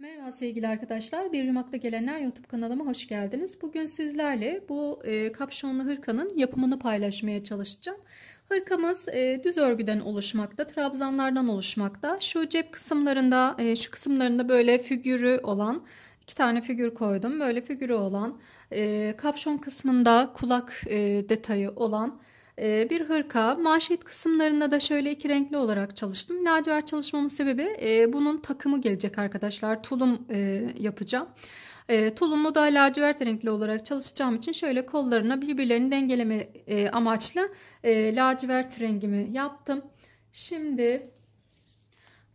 Merhaba sevgili arkadaşlar. Bir Yumakta Gelenler YouTube kanalıma hoş geldiniz. Bugün sizlerle bu e, kapşonlu hırkanın yapımını paylaşmaya çalışacağım. Hırkamız e, düz örgüden oluşmakta, trabzanlardan oluşmakta. Şu cep kısımlarında, e, şu kısımlarında böyle figürü olan, iki tane figür koydum. Böyle figürü olan, e, kapşon kısmında kulak e, detayı olan ee, bir hırka. Manşet kısımlarında da şöyle iki renkli olarak çalıştım. Lacivert çalışmamın sebebi e, bunun takımı gelecek arkadaşlar. Tulum e, yapacağım. E, tulumu da lacivert renkli olarak çalışacağım için şöyle kollarına birbirlerini dengeleme amaçlı e, lacivert rengimi yaptım. Şimdi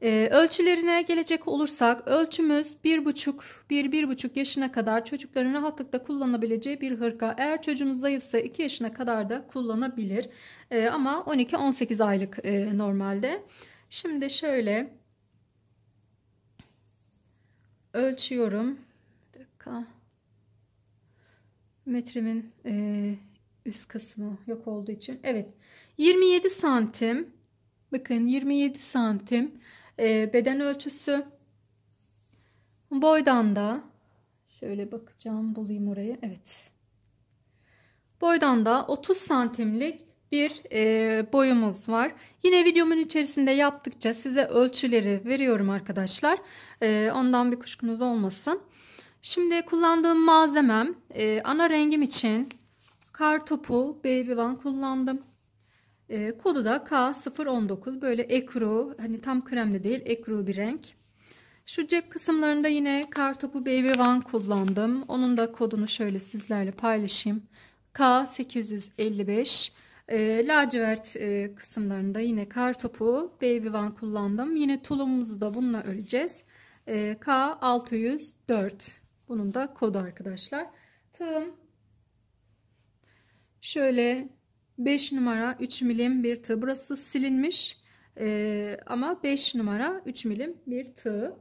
ee, ölçülerine gelecek olursak ölçümüz 1,5-1,5 yaşına kadar çocukların rahatlıkla kullanabileceği bir hırka. Eğer çocuğunuz zayıfsa 2 yaşına kadar da kullanabilir ee, ama 12-18 aylık e, normalde. Şimdi şöyle ölçüyorum. Bir dakika. Metrimin e, üst kısmı yok olduğu için. Evet 27 santim bakın 27 santim ee, beden ölçüsü. Boydan da şöyle bakacağım bulayım orayı. Evet. Boydan da 30 santimlik bir e, boyumuz var. Yine videomun içerisinde yaptıkça size ölçüleri veriyorum arkadaşlar. E, ondan bir kuşkunuz olmasın. Şimdi kullandığım malzemem e, ana rengim için kar topu Baby One kullandım. E, kodu da K019 böyle ekru hani tam kremli değil ekru bir renk. Şu cep kısımlarında yine kartopu Baby One kullandım. Onun da kodunu şöyle sizlerle paylaşayım. K855 e, ee, lacivert e, kısımlarında yine kartopu Baby One kullandım. Yine tulumumuzu da bununla öreceğiz. E, ee, K604 bunun da kodu arkadaşlar. Tığım şöyle 5 numara 3 milim bir tığ. Burası silinmiş ee, ama 5 numara 3 milim bir tığ.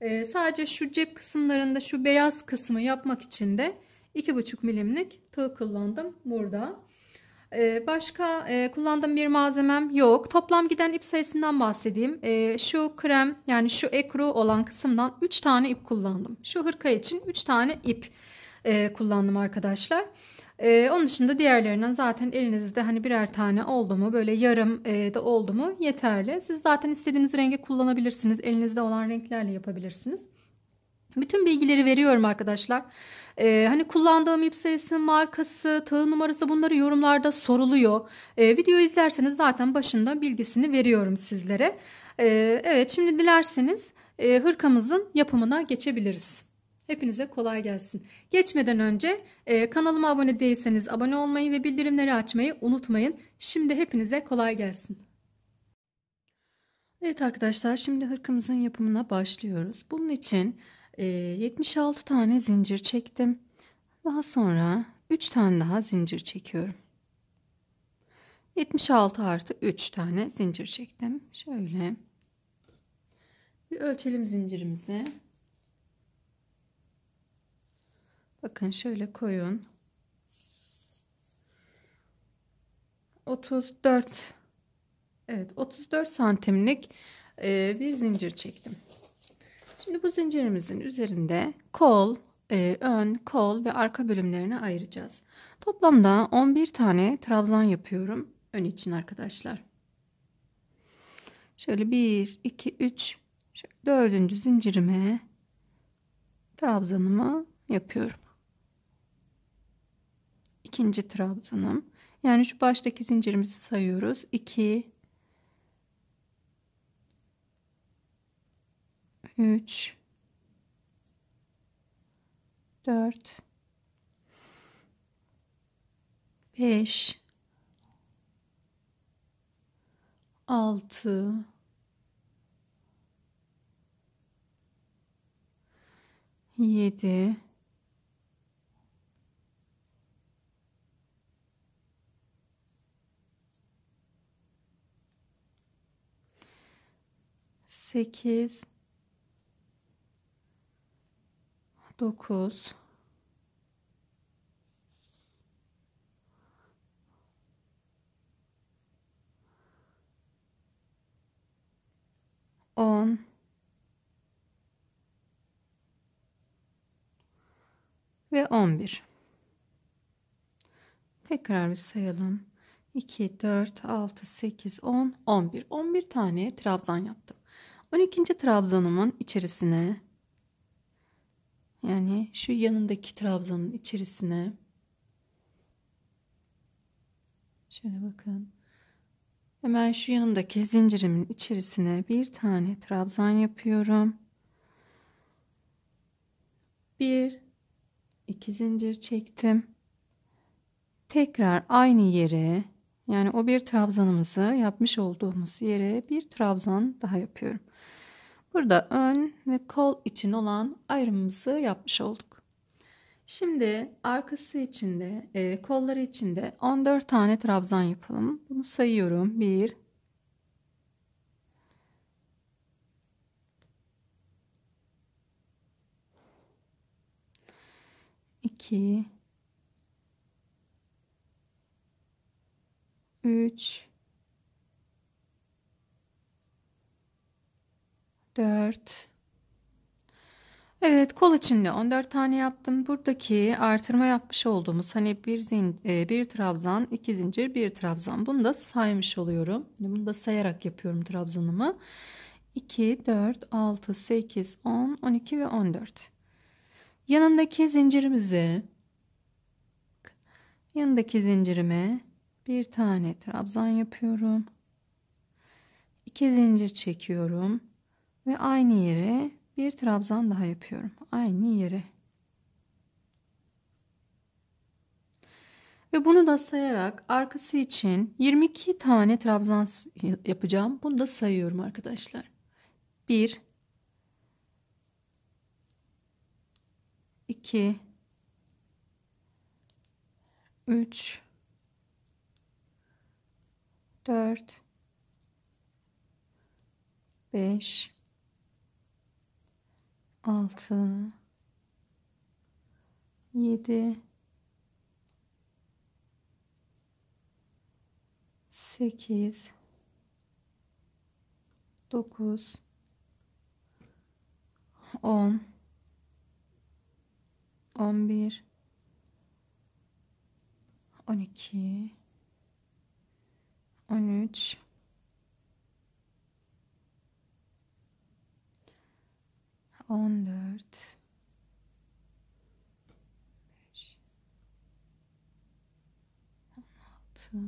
Ee, sadece şu cep kısımlarında şu beyaz kısmı yapmak için de 2,5 milimlik tığ kullandım burada. Ee, başka e, kullandığım bir malzemem yok. Toplam giden ip sayısından bahsedeyim. Ee, şu krem yani şu ekru olan kısımdan 3 tane ip kullandım. Şu hırka için 3 tane ip e, kullandım arkadaşlar. Arkadaşlar. Ee, onun dışında diğerlerinden zaten elinizde hani birer tane oldu mu böyle yarım e, da oldu mu yeterli. Siz zaten istediğiniz rengi kullanabilirsiniz. Elinizde olan renklerle yapabilirsiniz. Bütün bilgileri veriyorum arkadaşlar. Ee, hani kullandığım ip sayısı, markası, tığ numarası bunları yorumlarda soruluyor. Ee, video izlerseniz zaten başında bilgisini veriyorum sizlere. Ee, evet şimdi dilerseniz e, hırkamızın yapımına geçebiliriz. Hepinize kolay gelsin. Geçmeden önce e, kanalıma abone değilseniz abone olmayı ve bildirimleri açmayı unutmayın. Şimdi hepinize kolay gelsin. Evet arkadaşlar şimdi hırkımızın yapımına başlıyoruz. Bunun için e, 76 tane zincir çektim. Daha sonra 3 tane daha zincir çekiyorum. 76 artı 3 tane zincir çektim. Şöyle bir ölçelim zincirimizi. Bakın şöyle koyun. 34 Evet 34 santimlik e, bir zincir çektim. Şimdi bu zincirimizin üzerinde kol, e, ön, kol ve arka bölümlerini ayıracağız. Toplamda 11 tane trabzan yapıyorum ön için arkadaşlar. Şöyle 1, 2, 3, 4. zincirime trabzanımı yapıyorum ikinci trabzanım. Yani şu baştaki zincirimizi sayıyoruz. 2 3 4 5 6 7 8 9 10 ve 11. Tekrar bir sayalım. 2, 4, 6, 8, 10, 11. 11 tane trabzan yaptım. 12. trabzanımın içerisine yani şu yanındaki trabzanın içerisine şöyle bakın. Hemen şu yanındaki zincirimin içerisine bir tane trabzan yapıyorum. Bir, iki zincir çektim. Tekrar aynı yere yani o bir trabzanımızı yapmış olduğumuz yere bir trabzan daha yapıyorum. Burada ön ve kol için olan ayrımımızı yapmış olduk. Şimdi arkası içinde, e, kolları içinde 14 tane trabzan yapalım. Bunu sayıyorum. 1 2 3 4 Evet kol içinde 14 tane yaptım. Buradaki artırma yapmış olduğumuz hani bir, zin, e, bir trabzan, iki zincir, bir trabzan. Bunu da saymış oluyorum. Yani bunu da sayarak yapıyorum trabzanımı. 2, 4, 6, 8, 10, 12 ve 14. Yanındaki zincirimizi yanındaki zincirime bir tane trabzan yapıyorum. 2 zincir çekiyorum. Ve aynı yere bir trabzan daha yapıyorum. Aynı yere. Ve bunu da sayarak arkası için 22 tane trabzan yapacağım. Bunu da sayıyorum arkadaşlar. 1 2 3 4 5 6 7 8 9 10 11 12 13 on dört, beş, on altı,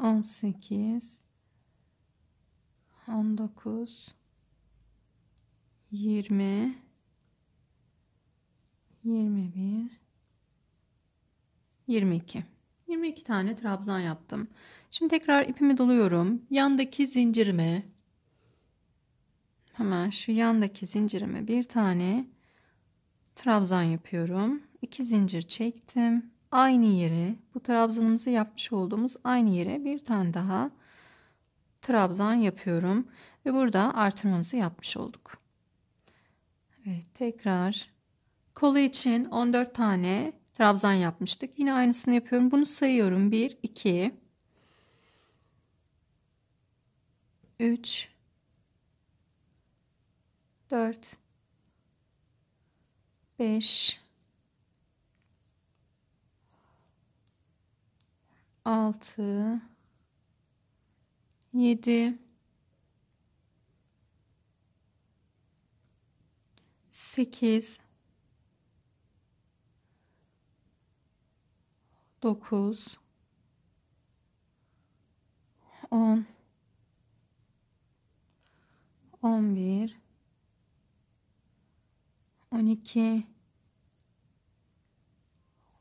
on sekiz, on dokuz, yirmi, yirmi bir, yirmi iki. 22 tane trabzan yaptım. Şimdi tekrar ipimi doluyorum. Yandaki zincirime hemen şu yandaki zincirime bir tane trabzan yapıyorum. İki zincir çektim. Aynı yere bu trabzanımızı yapmış olduğumuz aynı yere bir tane daha trabzan yapıyorum ve burada artırmamızı yapmış olduk. Evet tekrar kolu için 14 tane trabzan yapmıştık. Yine aynısını yapıyorum. Bunu sayıyorum. 1 2 3 4 5 6 7 8 9 10 11 12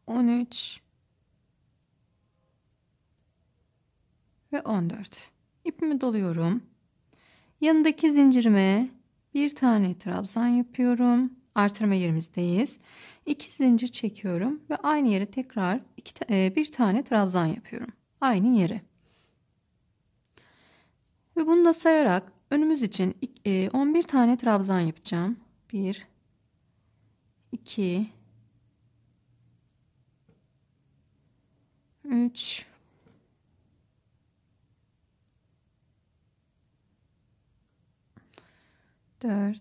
13 ve 14 ipimi doluyorum yanındaki zincirime bir tane trabzan yapıyorum artırma yerimizdeyiz 2 zincir çekiyorum ve aynı yere tekrar iki, e, bir tane trabzan yapıyorum aynı yere ve bunu da sayarak önümüz için 11 e, tane trabzan yapacağım. 1 2 3 4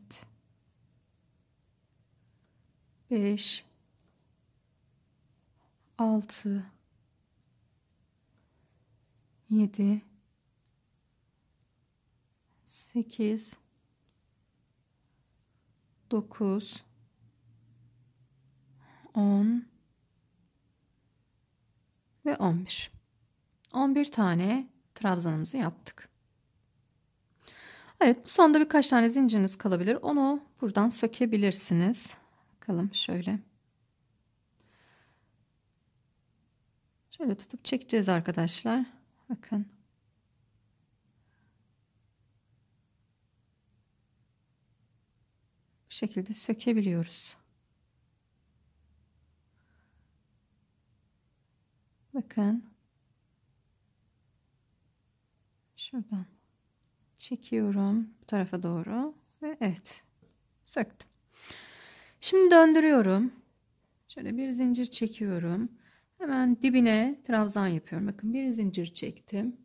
5 6 7 8 9 10 ve 11. 11 tane trabzanımızı yaptık. Evet bu sonda birkaç tane zinciriniz kalabilir. Onu buradan sökebilirsiniz. Bakalım şöyle. Şöyle tutup çekeceğiz arkadaşlar. Bakın. şekilde sökebiliyoruz. Bakın. Şuradan çekiyorum bu tarafa doğru ve evet söktüm. Şimdi döndürüyorum. Şöyle bir zincir çekiyorum. Hemen dibine trabzan yapıyorum. Bakın bir zincir çektim.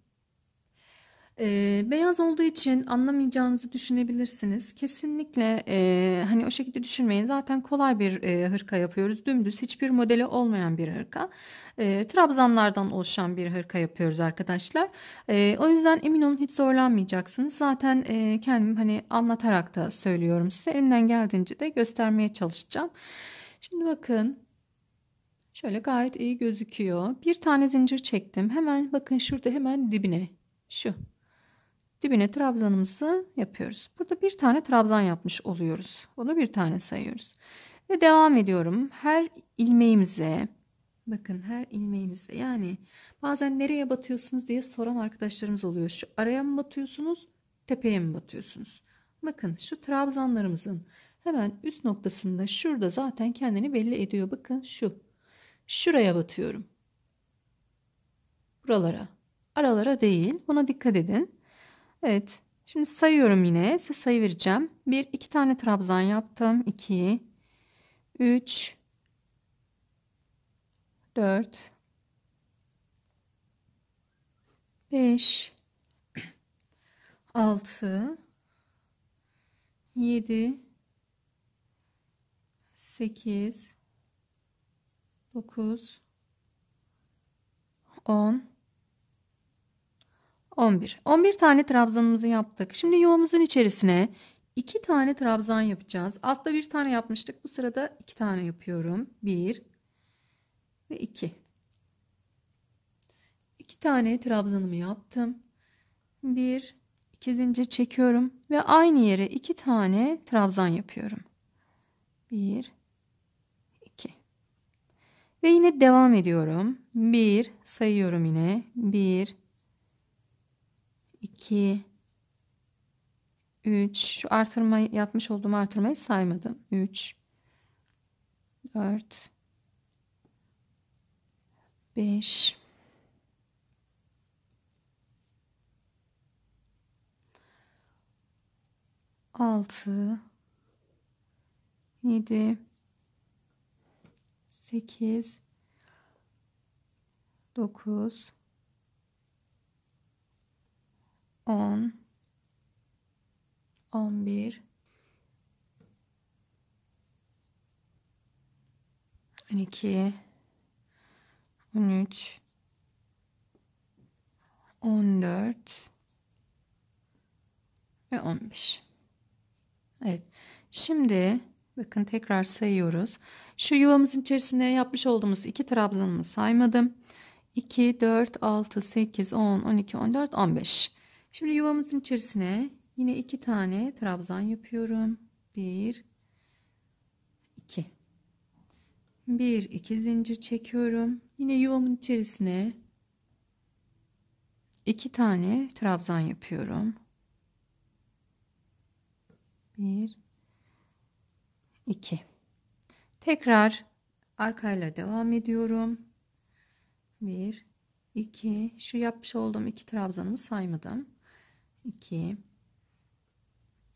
E, beyaz olduğu için anlamayacağınızı düşünebilirsiniz. Kesinlikle e, hani o şekilde düşünmeyin. Zaten kolay bir e, hırka yapıyoruz. Dümdüz hiçbir modeli olmayan bir hırka. E, trabzanlardan oluşan bir hırka yapıyoruz arkadaşlar. E, o yüzden emin olun hiç zorlanmayacaksınız. Zaten e, kendim hani anlatarak da söylüyorum size. Elimden geldiğince de göstermeye çalışacağım. Şimdi bakın şöyle gayet iyi gözüküyor. Bir tane zincir çektim. Hemen bakın şurada hemen dibine şu dibine trabzanımızı yapıyoruz. Burada bir tane trabzan yapmış oluyoruz. Onu bir tane sayıyoruz. Ve devam ediyorum. Her ilmeğimize bakın her ilmeğimize yani bazen nereye batıyorsunuz diye soran arkadaşlarımız oluyor. Şu araya mı batıyorsunuz? Tepeye mi batıyorsunuz? Bakın şu trabzanlarımızın hemen üst noktasında şurada zaten kendini belli ediyor. Bakın şu. Şuraya batıyorum. Buralara. Aralara değil. Buna dikkat edin. Evet. Şimdi sayıyorum yine. Size sayı vereceğim. Bir iki tane trabzan yaptım. 2, 3, 4, 5, 6, 7, 8, 9, on. 11. 11 tane trabzanımızı yaptık. Şimdi yuvamızın içerisine 2 tane trabzan yapacağız. Altta bir tane yapmıştık. Bu sırada 2 tane yapıyorum. 1 ve 2. 2 tane trabzanımı yaptım. 1 2 zincir çekiyorum ve aynı yere 2 tane trabzan yapıyorum. 1 2 Ve yine devam ediyorum. 1 sayıyorum yine. 1 2, 3. Şu artırma yapmış olduğum artırmayı saymadım. 3, 4, 5, 6, 7, 8, 9, 10 11 12 13 14 ve 15. Evet. Şimdi bakın tekrar sayıyoruz. Şu yuvamızın içerisinde yapmış olduğumuz iki trabzanımı saymadım. 2, 4, 6, 8, 10, 12, 14, 15. Şimdi yuvamızın içerisine yine iki tane trabzan yapıyorum. Bir, iki. Bir, iki zincir çekiyorum. Yine yuvamın içerisine iki tane trabzan yapıyorum. Bir, iki. Tekrar arkayla devam ediyorum. Bir, iki. Şu yapmış olduğum iki trabzanımı saymadım. 2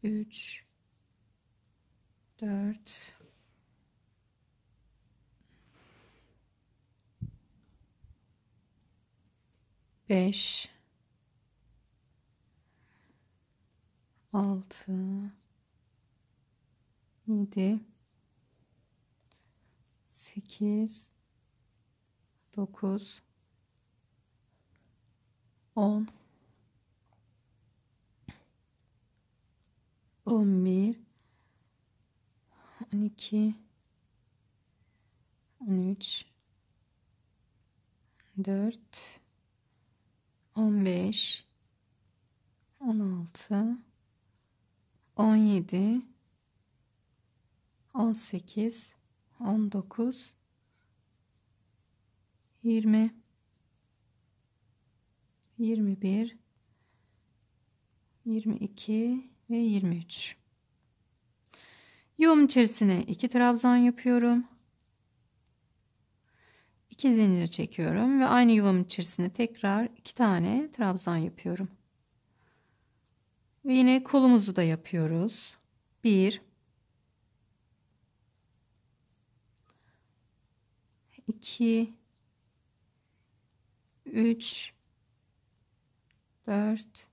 3 4 5 6 7 8 9 10 11 12 13 4 15 16 17 18 19 20 21 22 ve 23. Yuvam içerisine 2 trabzan yapıyorum. 2 zincir çekiyorum ve aynı yuvam içerisine tekrar 2 tane trabzan yapıyorum. Ve yine kolumuzu da yapıyoruz. 1 2 3 4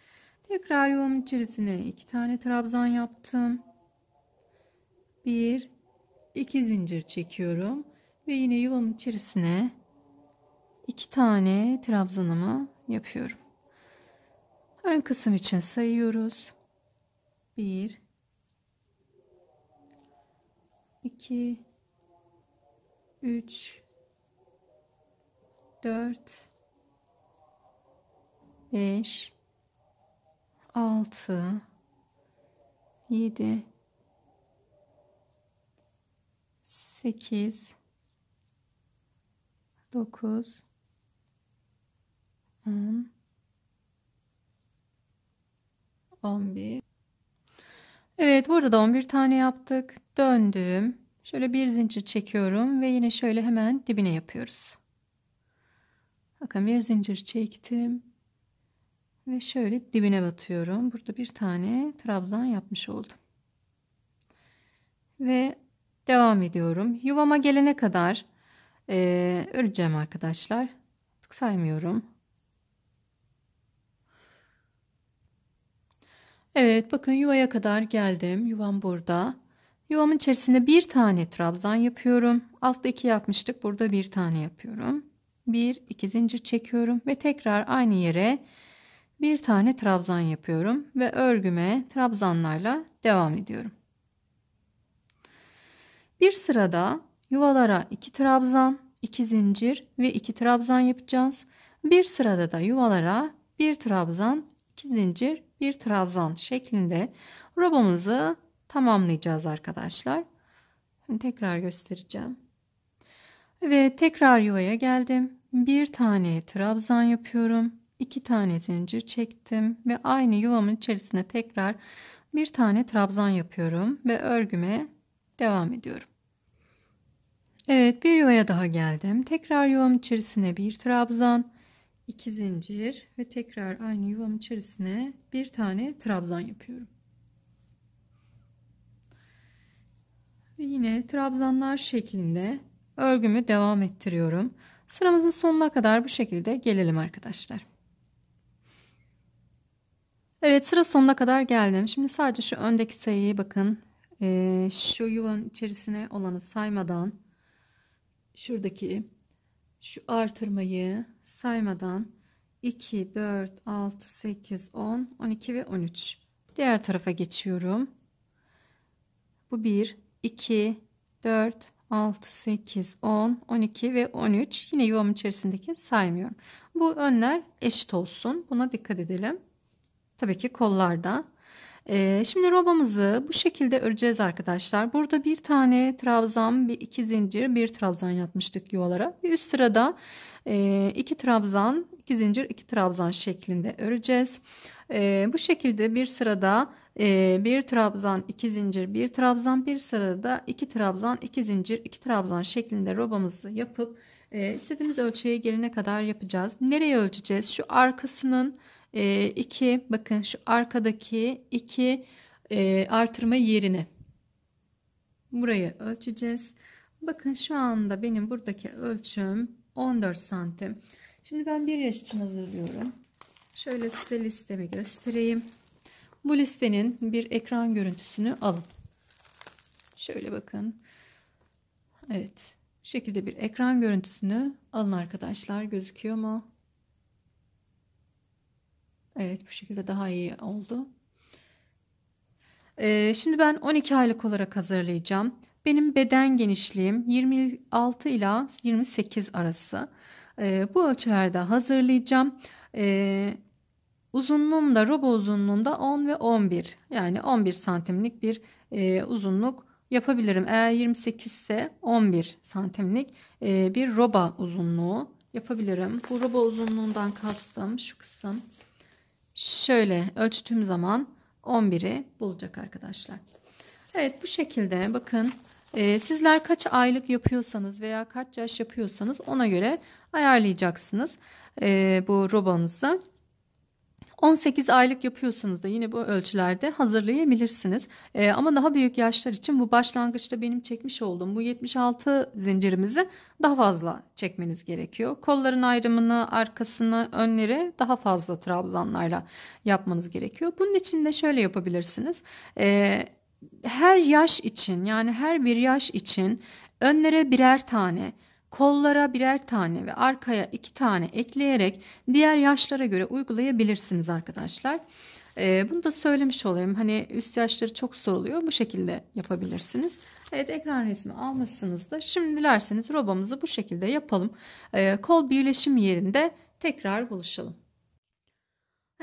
Tekrar yuvamın içerisine iki tane trabzan yaptım. Bir, iki zincir çekiyorum ve yine yuvamın içerisine iki tane trabzanımı yapıyorum. Ön kısım için sayıyoruz. Bir, iki, üç, dört, beş. 6 7 8 9 10 11 Evet burada da 11 tane yaptık. Döndüm. Şöyle bir zincir çekiyorum ve yine şöyle hemen dibine yapıyoruz. Bakın bir zincir çektim. Ve şöyle dibine batıyorum. Burada bir tane trabzan yapmış oldum. Ve devam ediyorum. Yuvama gelene kadar e, öreceğim arkadaşlar. Artık saymıyorum. Evet bakın yuvaya kadar geldim. Yuvam burada. Yuvamın içerisinde bir tane trabzan yapıyorum. Altta iki yapmıştık. Burada bir tane yapıyorum. Bir, iki zincir çekiyorum ve tekrar aynı yere bir tane trabzan yapıyorum ve örgüme trabzanlarla devam ediyorum. Bir sırada yuvalara 2 trabzan, 2 zincir ve 2 trabzan yapacağız. Bir sırada da yuvalara 1 trabzan, 2 zincir, 1 trabzan şeklinde robomuzu tamamlayacağız arkadaşlar. tekrar göstereceğim. Ve tekrar yuvaya geldim. Bir tane trabzan yapıyorum 2 tane zincir çektim ve aynı yuvamın içerisine tekrar bir tane trabzan yapıyorum ve örgüme devam ediyorum. Evet bir yuvaya daha geldim. Tekrar yuvam içerisine bir trabzan, iki zincir ve tekrar aynı yuvam içerisine bir tane trabzan yapıyorum. Ve yine trabzanlar şeklinde örgümü devam ettiriyorum. Sıramızın sonuna kadar bu şekilde gelelim arkadaşlar. Evet sıra sonuna kadar geldim. Şimdi sadece şu öndeki sayıyı bakın. Ee, şu yuvanın içerisine olanı saymadan şuradaki şu artırmayı saymadan 2, 4, 6, 8, 10, 12 ve 13. Diğer tarafa geçiyorum. Bu 1, 2, 4, 6, 8, 10, 12 ve 13. Yine yuvam içerisindeki saymıyorum. Bu önler eşit olsun. Buna dikkat edelim. Tabii ki kollarda. Ee, şimdi robamızı bu şekilde öreceğiz arkadaşlar. Burada bir tane trabzan, bir iki zincir, bir trabzan yapmıştık yuvalara. Bir üst sırada e, iki trabzan, iki zincir, iki trabzan şeklinde öreceğiz. Ee, bu şekilde bir sırada e, bir trabzan, iki zincir, bir trabzan, bir sırada da iki trabzan, iki zincir, iki trabzan şeklinde robamızı yapıp e, istediğimiz ölçüye gelene kadar yapacağız. Nereye ölçeceğiz? Şu arkasının e, ee, 2 bakın şu arkadaki iki e, artırma yerine burayı ölçeceğiz. Bakın şu anda benim buradaki ölçüm 14 santim. Şimdi ben bir yaş için hazırlıyorum. Şöyle size listemi göstereyim. Bu listenin bir ekran görüntüsünü alın. Şöyle bakın. Evet. şekilde bir ekran görüntüsünü alın arkadaşlar. Gözüküyor mu? Evet bu şekilde daha iyi oldu. Ee, şimdi ben 12 aylık olarak hazırlayacağım. Benim beden genişliğim 26 ila 28 arası. Ee, bu ölçülerde hazırlayacağım. Ee, uzunluğum da robo uzunluğumda 10 ve 11 yani 11 santimlik bir e, uzunluk yapabilirim. Eğer 28 ise 11 santimlik e, bir roba uzunluğu yapabilirim. Bu roba uzunluğundan kastım şu kısım şöyle ölçtüğüm zaman 11'i bulacak arkadaşlar. Evet bu şekilde bakın e, sizler kaç aylık yapıyorsanız veya kaç yaş yapıyorsanız ona göre ayarlayacaksınız e, bu robanızı. 18 aylık yapıyorsanız da yine bu ölçülerde hazırlayabilirsiniz. E, ama daha büyük yaşlar için bu başlangıçta benim çekmiş olduğum bu 76 zincirimizi daha fazla çekmeniz gerekiyor. Kolların ayrımını, arkasını, önleri daha fazla trabzanlarla yapmanız gerekiyor. Bunun için de şöyle yapabilirsiniz. E, her yaş için yani her bir yaş için önlere birer tane, kollara birer tane ve arkaya iki tane ekleyerek diğer yaşlara göre uygulayabilirsiniz arkadaşlar. Ee, bunu da söylemiş olayım. Hani üst yaşları çok soruluyor. Bu şekilde yapabilirsiniz. Evet ekran resmi almışsınız da. Şimdi dilerseniz robamızı bu şekilde yapalım. Ee, kol birleşim yerinde tekrar buluşalım.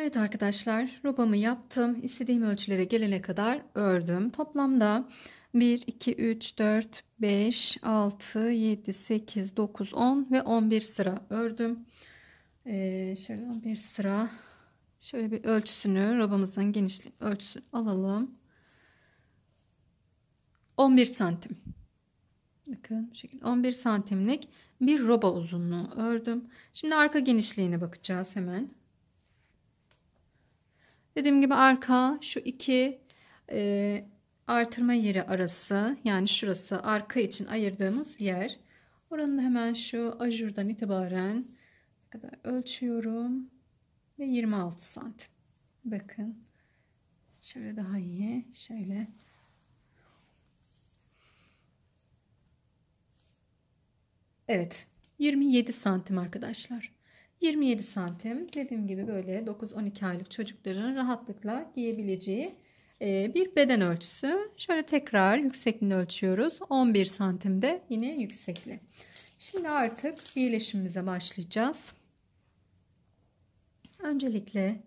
Evet arkadaşlar robamı yaptım. İstediğim ölçülere gelene kadar ördüm. Toplamda 1, 2, 3, 4, 5, 6, 7, 8, 9, 10 ve 11 sıra ördüm. Ee, şöyle 11 sıra şöyle bir ölçüsünü robamızın genişliği ölçüsü alalım. 11 santim. Bakın bu şekilde 11 santimlik bir roba uzunluğu ördüm. Şimdi arka genişliğine bakacağız hemen. Dediğim gibi arka şu iki e, artırma yeri arası yani şurası arka için ayırdığımız yer. Oranın hemen şu ajurdan itibaren kadar ölçüyorum ve 26 santim. Bakın şöyle daha iyi şöyle Evet 27 santim arkadaşlar 27 santim dediğim gibi böyle 9-12 aylık çocukların rahatlıkla giyebileceği ee, bir beden ölçüsü. Şöyle tekrar yüksekliğini ölçüyoruz. 11 santimde yine yüksekli. Şimdi artık iyileşimimize başlayacağız. Öncelikle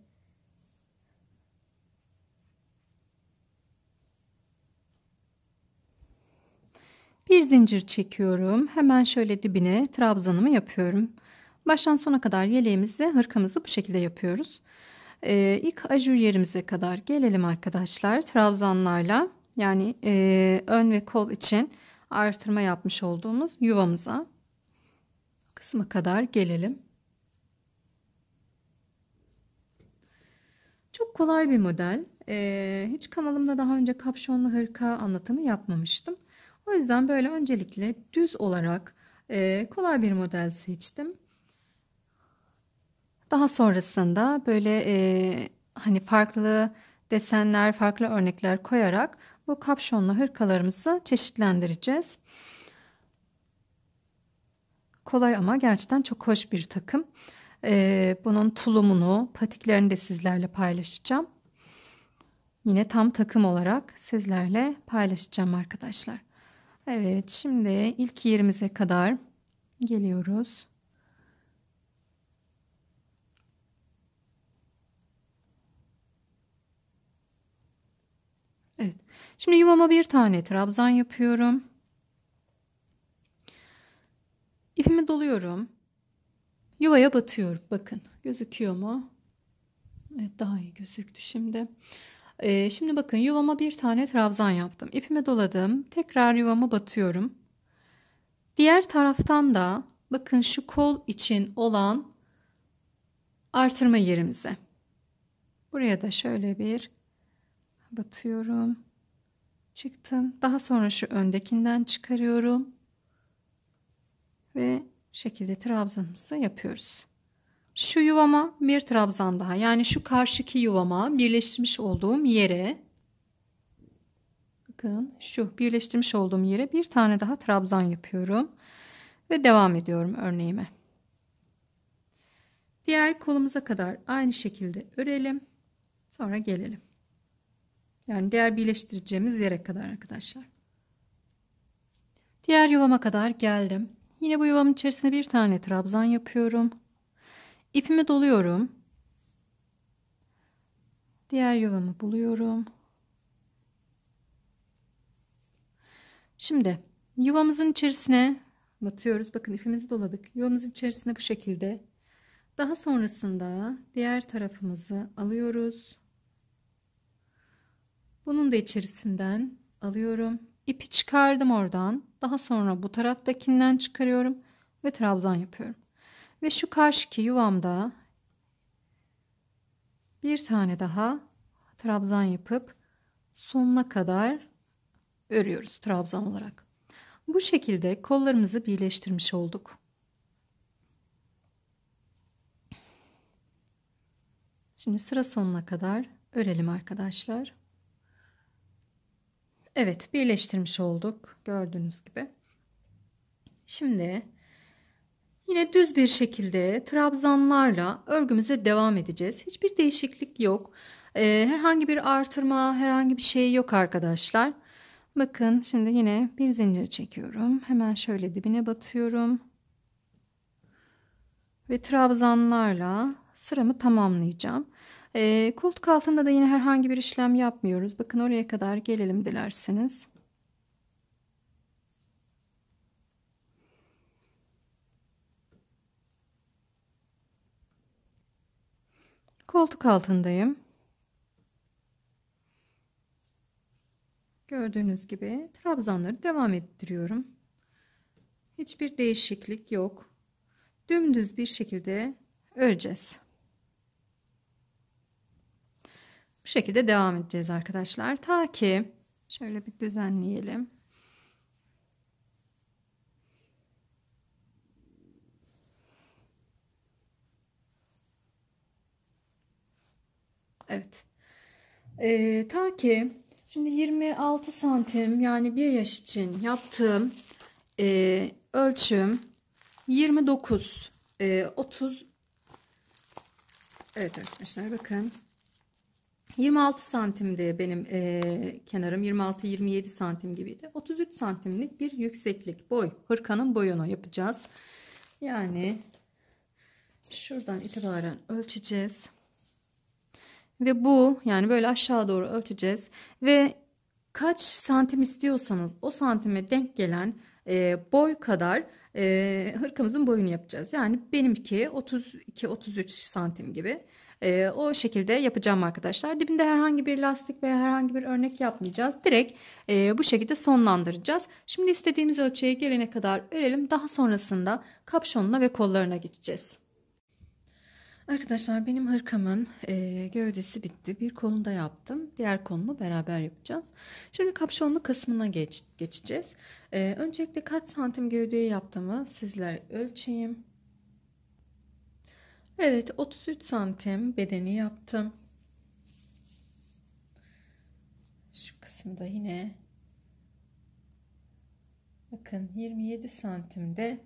bir zincir çekiyorum. Hemen şöyle dibine trabzanımı yapıyorum. Baştan sona kadar yeleğimizi, hırkamızı bu şekilde yapıyoruz. E, ilk ajur yerimize kadar gelelim arkadaşlar. Trabzanlarla yani e, ön ve kol için artırma yapmış olduğumuz yuvamıza kısma kadar gelelim. Çok kolay bir model. Ee, hiç kanalımda daha önce kapşonlu hırka anlatımı yapmamıştım. O yüzden böyle öncelikle düz olarak e, kolay bir model seçtim. Daha sonrasında böyle e, hani farklı desenler, farklı örnekler koyarak bu kapşonlu hırkalarımızı çeşitlendireceğiz. Kolay ama gerçekten çok hoş bir takım. Ee, bunun tulumunu, patiklerini de sizlerle paylaşacağım. Yine tam takım olarak sizlerle paylaşacağım arkadaşlar. Evet, şimdi ilk yerimize kadar geliyoruz. Şimdi yuvama bir tane trabzan yapıyorum. İpimi doluyorum. Yuvaya batıyorum. Bakın gözüküyor mu? Evet daha iyi gözüktü şimdi. Ee, şimdi bakın yuvama bir tane trabzan yaptım. İpimi doladım. Tekrar yuvama batıyorum. Diğer taraftan da bakın şu kol için olan artırma yerimize. Buraya da şöyle bir batıyorum çıktım. Daha sonra şu öndekinden çıkarıyorum. Ve şekilde trabzanımızı yapıyoruz. Şu yuvama bir trabzan daha yani şu karşıki yuvama birleştirmiş olduğum yere bakın şu birleştirmiş olduğum yere bir tane daha trabzan yapıyorum ve devam ediyorum örneğime. Diğer kolumuza kadar aynı şekilde örelim. Sonra gelelim. Yani diğer birleştireceğimiz yere kadar arkadaşlar. Diğer yuvama kadar geldim. Yine bu yuvamın içerisine bir tane trabzan yapıyorum. İpimi doluyorum. Diğer yuvamı buluyorum. Şimdi yuvamızın içerisine batıyoruz. Bakın ipimizi doladık. Yuvamızın içerisine bu şekilde. Daha sonrasında diğer tarafımızı alıyoruz. Bunun da içerisinden alıyorum. İpi çıkardım oradan. Daha sonra bu taraftakinden çıkarıyorum ve trabzan yapıyorum. Ve şu karşıki yuvamda bir tane daha trabzan yapıp sonuna kadar örüyoruz trabzan olarak. Bu şekilde kollarımızı birleştirmiş olduk. Şimdi sıra sonuna kadar örelim arkadaşlar. Evet birleştirmiş olduk gördüğünüz gibi. Şimdi yine düz bir şekilde trabzanlarla örgümüze devam edeceğiz. Hiçbir değişiklik yok. Ee, herhangi bir artırma herhangi bir şey yok arkadaşlar. Bakın şimdi yine bir zincir çekiyorum. Hemen şöyle dibine batıyorum. Ve trabzanlarla sıramı tamamlayacağım. E, ee, koltuk altında da yine herhangi bir işlem yapmıyoruz. Bakın oraya kadar gelelim dilerseniz. Koltuk altındayım. Gördüğünüz gibi trabzanları devam ettiriyorum. Hiçbir değişiklik yok. Dümdüz bir şekilde öreceğiz. Bu şekilde devam edeceğiz arkadaşlar. Ta ki şöyle bir düzenleyelim. Evet. Ee, ta ki şimdi 26 santim yani bir yaş için yaptığım e, ölçüm 29 e, 30 Evet arkadaşlar bakın 26 santimdi benim e, kenarım 26-27 santim gibiydi 33 santimlik bir yükseklik boy hırkanın boyunu yapacağız yani şuradan itibaren ölçeceğiz ve bu yani böyle aşağı doğru ölçeceğiz ve kaç santim istiyorsanız o santime denk gelen e, boy kadar e, hırkamızın boyunu yapacağız yani benimki 32-33 santim gibi e, o şekilde yapacağım arkadaşlar. Dibinde herhangi bir lastik veya herhangi bir örnek yapmayacağız. Direkt e, bu şekilde sonlandıracağız. Şimdi istediğimiz ölçüye gelene kadar örelim. Daha sonrasında kapşonuna ve kollarına geçeceğiz. Arkadaşlar benim hırkamın e, gövdesi bitti. Bir kolunu da yaptım. Diğer kolunu beraber yapacağız. Şimdi kapşonlu kısmına geç, geçeceğiz. E, öncelikle kaç santim gövdeyi yaptığımı sizler ölçeyim. Evet 33 santim bedeni yaptım. Şu kısımda yine bakın 27 santimde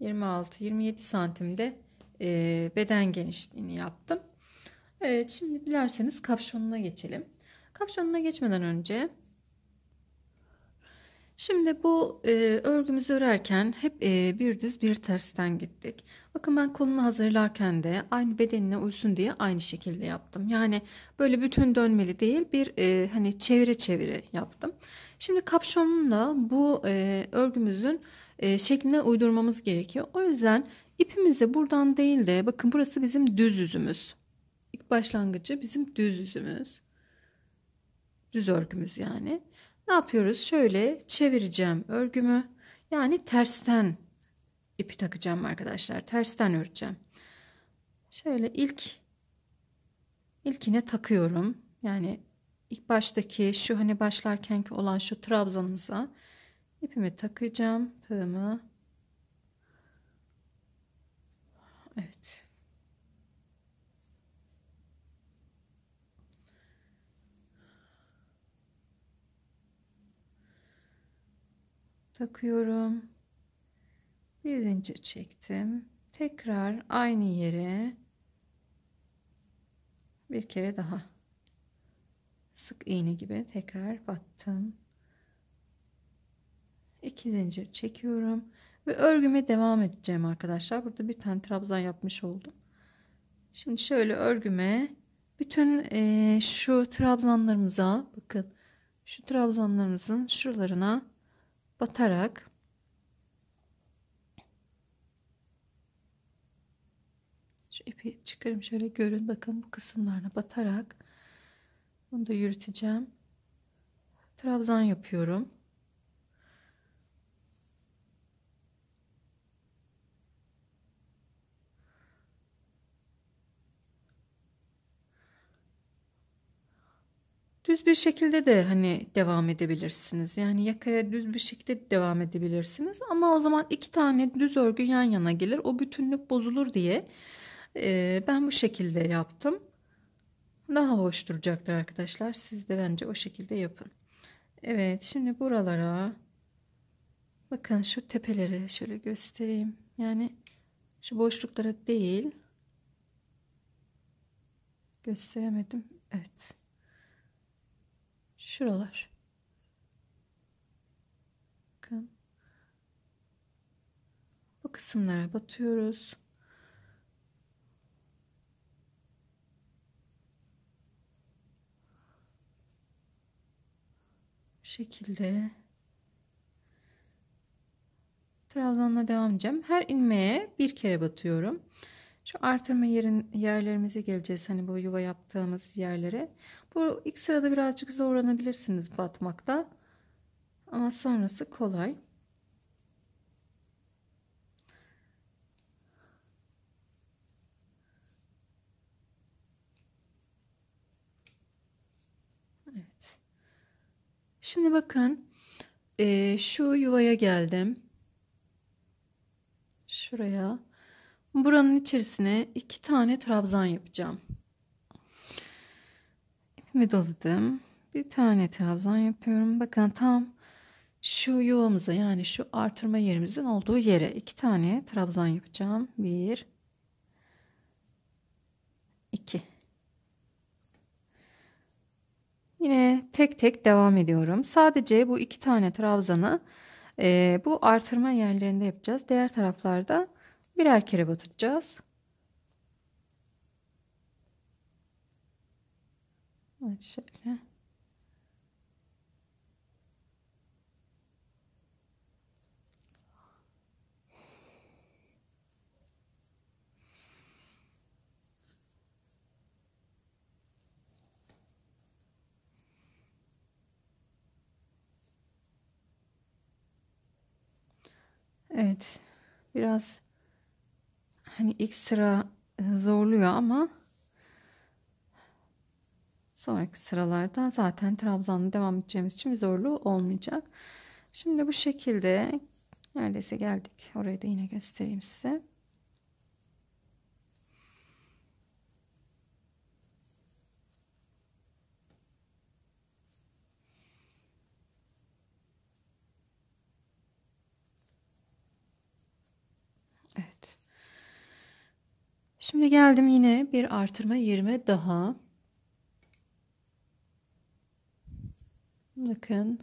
26-27 santimde e, beden genişliğini yaptım. Evet şimdi dilerseniz kapşonuna geçelim. Kapşonuna geçmeden önce Şimdi bu e, örgümüzü örerken hep e, bir düz bir tersten gittik. Bakın ben kolunu hazırlarken de aynı bedenine uysun diye aynı şekilde yaptım. Yani böyle bütün dönmeli değil bir e, hani çevire çevire yaptım. Şimdi kapşonunla bu e, örgümüzün e, şekline uydurmamız gerekiyor. O yüzden ipimizi buradan değil de bakın burası bizim düz yüzümüz. İlk başlangıcı bizim düz yüzümüz. Düz örgümüz yani. Ne yapıyoruz? Şöyle çevireceğim örgümü. Yani tersten ipi takacağım arkadaşlar. Tersten öreceğim. Şöyle ilk ilkine takıyorum. Yani ilk baştaki şu hani başlarkenki olan şu trabzanımıza ipimi takacağım. Tığımı. Evet. takıyorum. Bir zincir çektim. Tekrar aynı yere bir kere daha sık iğne gibi tekrar battım. İki zincir çekiyorum ve örgüme devam edeceğim arkadaşlar. Burada bir tane trabzan yapmış oldum. Şimdi şöyle örgüme bütün e, şu trabzanlarımıza bakın şu trabzanlarımızın şuralarına batarak şu ipi çıkarım şöyle görün bakın bu kısımlarına batarak bunu da yürüteceğim. Trabzan yapıyorum. Düz bir şekilde de hani devam edebilirsiniz. Yani yakaya düz bir şekilde devam edebilirsiniz. Ama o zaman iki tane düz örgü yan yana gelir. O bütünlük bozulur diye e, ben bu şekilde yaptım. Daha hoş duracaktır arkadaşlar. Siz de bence o şekilde yapın. Evet şimdi buralara bakın şu tepelere şöyle göstereyim. Yani şu boşluklara değil gösteremedim. Evet. Şuralar. Bakın. Bu kısımlara batıyoruz. Bu şekilde trabzanla devam edeceğim. Her ilmeğe bir kere batıyorum. Şu artırma yerin yerlerimize geleceğiz. Hani bu yuva yaptığımız yerlere. Bu ilk sırada birazcık zorlanabilirsiniz batmakta. Ama sonrası kolay. Evet. Şimdi bakın e, şu yuvaya geldim. Şuraya. Buranın içerisine iki tane trabzan yapacağım ve doladım. Bir tane trabzan yapıyorum. Bakın tam şu yuvamıza yani şu artırma yerimizin olduğu yere iki tane trabzan yapacağım. Bir, iki. Yine tek tek devam ediyorum. Sadece bu iki tane trabzanı e, bu artırma yerlerinde yapacağız. Diğer taraflarda birer kere batıracağız. Evet şöyle. Evet. Biraz hani ekstra e, zorluyor ama Sonraki sıralarda zaten trabzanla devam edeceğimiz için zorlu olmayacak. Şimdi bu şekilde neredeyse geldik. Orayı da yine göstereyim size. Evet. Şimdi geldim yine bir artırma 20 daha. Bakın.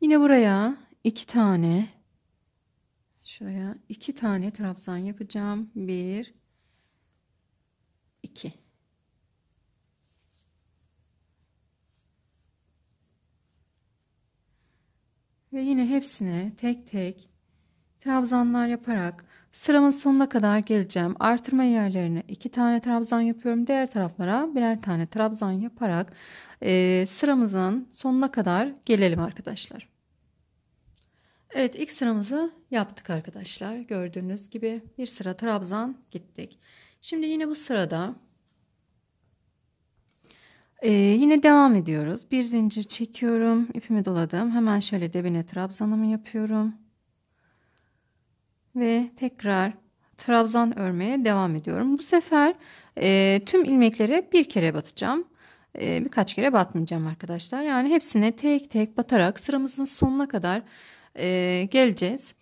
Yine buraya iki tane şuraya iki tane trabzan yapacağım. Bir, iki. Ve yine hepsine tek tek trabzanlar yaparak Sıramın sonuna kadar geleceğim. Artırma yerlerine iki tane trabzan yapıyorum. Diğer taraflara birer tane trabzan yaparak e, sıramızın sonuna kadar gelelim arkadaşlar. Evet ilk sıramızı yaptık arkadaşlar. Gördüğünüz gibi bir sıra trabzan gittik. Şimdi yine bu sırada ee, yine devam ediyoruz. Bir zincir çekiyorum. ipimi doladım. Hemen şöyle dibine trabzanımı yapıyorum ve tekrar trabzan örmeye devam ediyorum. Bu sefer e, tüm ilmeklere bir kere batacağım. E, birkaç kere batmayacağım arkadaşlar. Yani hepsine tek tek batarak sıramızın sonuna kadar e, geleceğiz.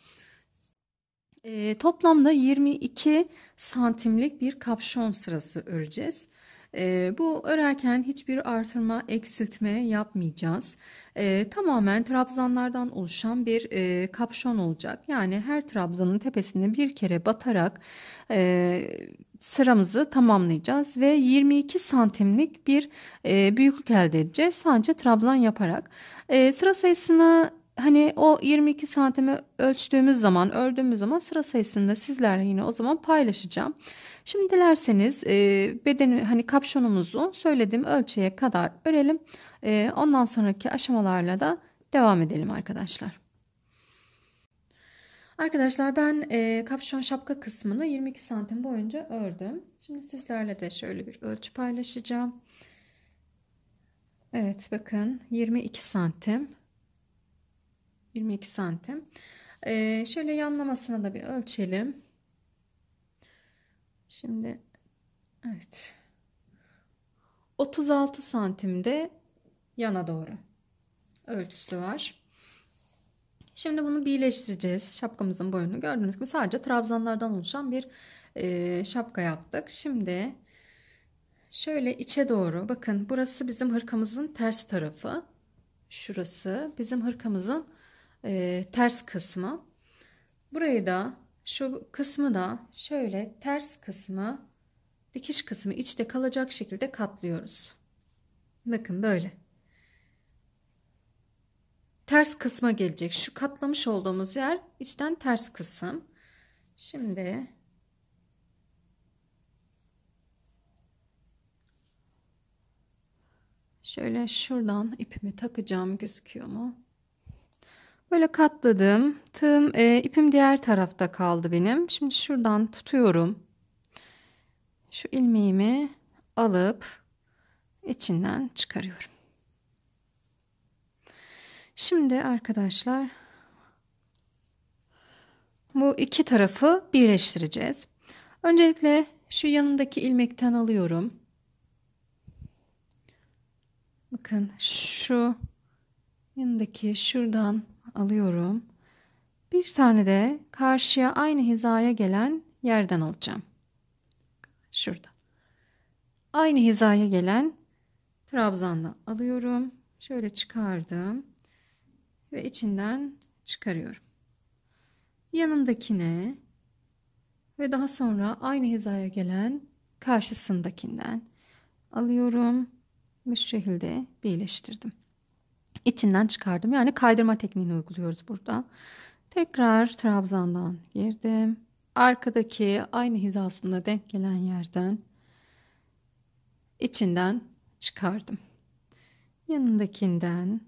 E, toplamda 22 santimlik bir kapşon sırası öreceğiz. E, bu örerken hiçbir artırma eksiltme yapmayacağız. E, tamamen trabzanlardan oluşan bir e, kapşon olacak. Yani her trabzanın tepesine bir kere batarak e, sıramızı tamamlayacağız ve 22 santimlik bir e, büyüklük elde edeceğiz sadece trabzan yaparak. E, sıra sayısını hani o 22 santime ölçtüğümüz zaman ördüğümüz zaman sıra sayısını da sizlerle yine o zaman paylaşacağım. Şimdi dilerseniz e, bedeni hani kapşonumuzu söylediğim ölçüye kadar örelim. E, ondan sonraki aşamalarla da devam edelim arkadaşlar. Arkadaşlar ben e, kapşon şapka kısmını 22 santim boyunca ördüm. Şimdi sizlerle de şöyle bir ölçü paylaşacağım. Evet bakın 22 santim. 22 santim. E, şöyle yanlamasına da bir ölçelim. Şimdi evet. 36 santimde yana doğru ölçüsü var. Şimdi bunu birleştireceğiz. Şapkamızın boyunu gördüğünüz gibi sadece trabzanlardan oluşan bir e, şapka yaptık. Şimdi şöyle içe doğru bakın burası bizim hırkamızın ters tarafı. Şurası bizim hırkamızın e, ters kısmı. Burayı da şu kısmı da şöyle ters kısmı dikiş kısmı içte kalacak şekilde katlıyoruz. Bakın böyle. Ters kısma gelecek. Şu katlamış olduğumuz yer içten ters kısım. Şimdi şöyle şuradan ipimi takacağım gözüküyor mu? Böyle katladım. Tığım, e, ipim diğer tarafta kaldı benim. Şimdi şuradan tutuyorum. Şu ilmeğimi alıp içinden çıkarıyorum. Şimdi arkadaşlar bu iki tarafı birleştireceğiz. Öncelikle şu yanındaki ilmekten alıyorum. Bakın şu yanındaki şuradan alıyorum. Bir tane de karşıya aynı hizaya gelen yerden alacağım. Şurada. Aynı hizaya gelen trabzanla alıyorum. Şöyle çıkardım ve içinden çıkarıyorum. Yanındakine ve daha sonra aynı hizaya gelen karşısındakinden alıyorum ve şu şekilde birleştirdim içinden çıkardım. Yani kaydırma tekniğini uyguluyoruz burada. Tekrar trabzandan girdim. Arkadaki aynı hizasında denk gelen yerden içinden çıkardım. Yanındakinden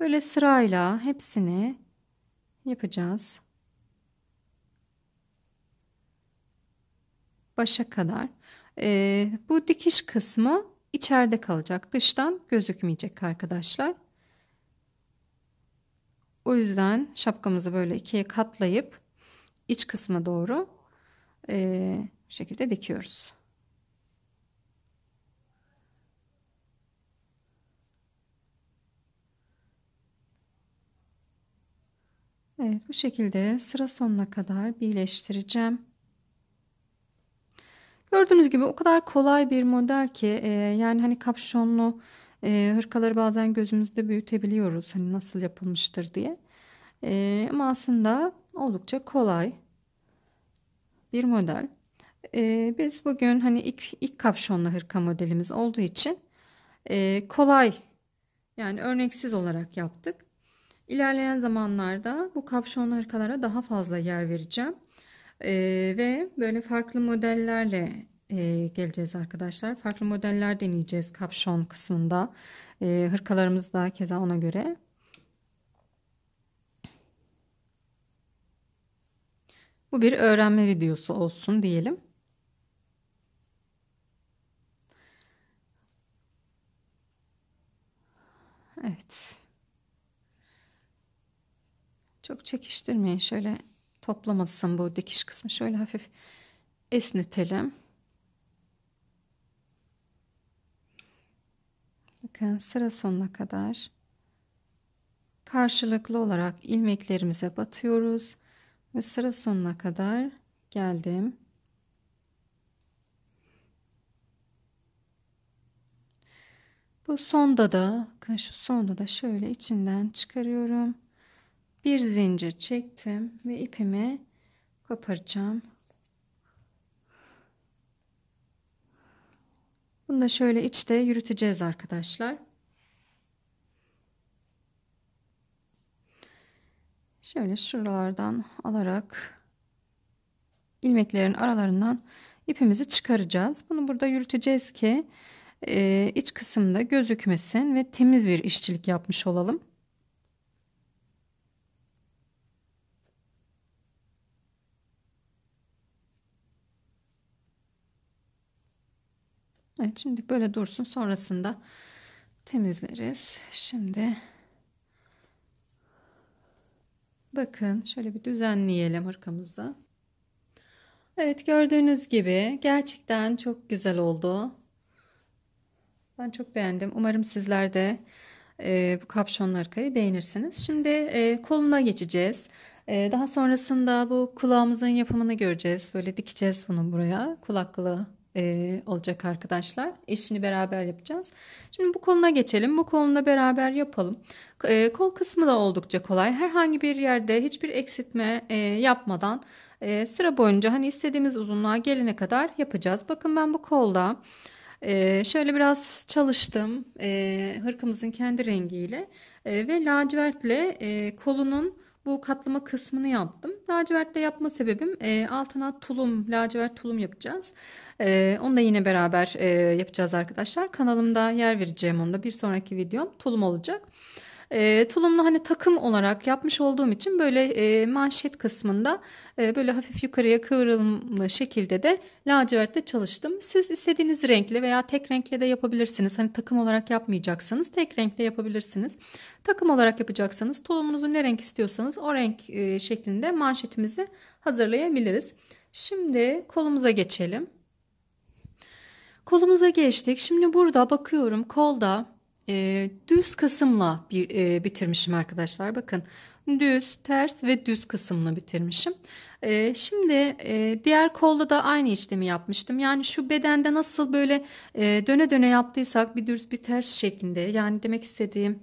böyle sırayla hepsini yapacağız. Başa kadar. Ee, bu dikiş kısmı içeride kalacak. Dıştan gözükmeyecek arkadaşlar. O yüzden şapkamızı böyle ikiye katlayıp iç kısma doğru e, bu şekilde dikiyoruz. Evet bu şekilde sıra sonuna kadar birleştireceğim. Gördüğünüz gibi o kadar kolay bir model ki e, yani hani kapşonlu e, hırkaları bazen gözümüzde büyütebiliyoruz hani nasıl yapılmıştır diye. E, ama aslında oldukça kolay bir model. E, biz bugün hani ilk, ilk kapşonlu hırka modelimiz olduğu için e, kolay yani örneksiz olarak yaptık. İlerleyen zamanlarda bu kapşonlu hırkalara daha fazla yer vereceğim. Ee, ve böyle farklı modellerle e, geleceğiz arkadaşlar. Farklı modeller deneyeceğiz kapşon kısmında. E, hırkalarımız da keza ona göre. Bu bir öğrenme videosu olsun diyelim. Evet. Çok çekiştirmeyin. Şöyle toplamasın bu dikiş kısmı. Şöyle hafif esnetelim. Bakın sıra sonuna kadar karşılıklı olarak ilmeklerimize batıyoruz ve sıra sonuna kadar geldim. Bu sonda da şu sonda da şöyle içinden çıkarıyorum. Bir zincir çektim ve ipimi koparacağım. Bunu da şöyle içte yürüteceğiz arkadaşlar. Şöyle şuralardan alarak ilmeklerin aralarından ipimizi çıkaracağız. Bunu burada yürüteceğiz ki e, iç kısımda gözükmesin ve temiz bir işçilik yapmış olalım. Evet şimdi böyle dursun sonrasında temizleriz. Şimdi bakın şöyle bir düzenleyelim hırkamızı. Evet gördüğünüz gibi gerçekten çok güzel oldu. Ben çok beğendim. Umarım sizler de e, bu kapşonlu arkayı beğenirsiniz. Şimdi e, koluna geçeceğiz. E, daha sonrasında bu kulağımızın yapımını göreceğiz. Böyle dikeceğiz bunu buraya kulaklığı. E, olacak arkadaşlar. İşini beraber yapacağız. Şimdi bu koluna geçelim. Bu koluna beraber yapalım. E, kol kısmı da oldukça kolay. Herhangi bir yerde hiçbir eksiltme e, yapmadan sıra boyunca hani istediğimiz uzunluğa gelene kadar yapacağız. Bakın ben bu kolda şöyle biraz çalıştım ee, hırkımızın kendi rengiyle ve lacivertle kolunun bu katlama kısmını yaptım. Lacivertle yapma sebebim altına tulum, lacivert tulum yapacağız. E, onu da yine beraber e, yapacağız arkadaşlar. Kanalımda yer vereceğim onda bir sonraki videom tulum olacak. E, ee, tulumlu hani takım olarak yapmış olduğum için böyle e, manşet kısmında e, böyle hafif yukarıya kıvrılımlı şekilde de lacivertle çalıştım. Siz istediğiniz renkle veya tek renkle de yapabilirsiniz. Hani takım olarak yapmayacaksanız tek renkle yapabilirsiniz. Takım olarak yapacaksanız tulumunuzu ne renk istiyorsanız o renk e, şeklinde manşetimizi hazırlayabiliriz. Şimdi kolumuza geçelim. Kolumuza geçtik. Şimdi burada bakıyorum kolda e, düz kısımla bir, e, bitirmişim arkadaşlar. Bakın düz, ters ve düz kısımla bitirmişim. E, şimdi e, diğer kolda da aynı işlemi yapmıştım. Yani şu bedende nasıl böyle e, döne döne yaptıysak bir düz bir ters şeklinde. Yani demek istediğim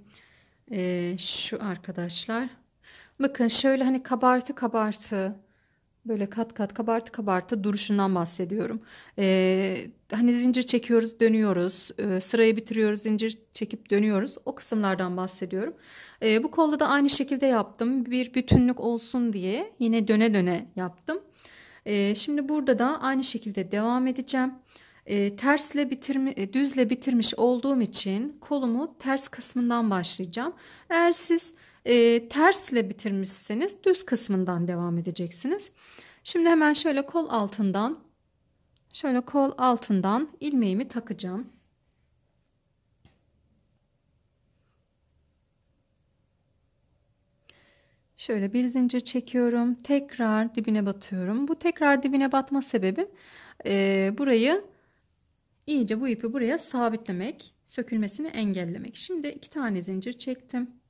e, şu arkadaşlar. Bakın şöyle hani kabartı kabartı böyle kat kat kabartı kabartı duruşundan bahsediyorum. Ee, hani zincir çekiyoruz dönüyoruz ee, sırayı bitiriyoruz zincir çekip dönüyoruz o kısımlardan bahsediyorum. Ee, bu kolda da aynı şekilde yaptım bir bütünlük olsun diye yine döne döne yaptım. Ee, şimdi burada da aynı şekilde devam edeceğim. Ee, tersle bitirme, düzle bitirmiş olduğum için kolumu ters kısmından başlayacağım. Eğer siz e, tersle bitirmişseniz düz kısmından devam edeceksiniz. Şimdi hemen şöyle kol altından şöyle kol altından ilmeğimi takacağım. Şöyle bir zincir çekiyorum. Tekrar dibine batıyorum. Bu tekrar dibine batma sebebi e, burayı iyice bu ipi buraya sabitlemek, sökülmesini engellemek. Şimdi iki tane zincir çektim.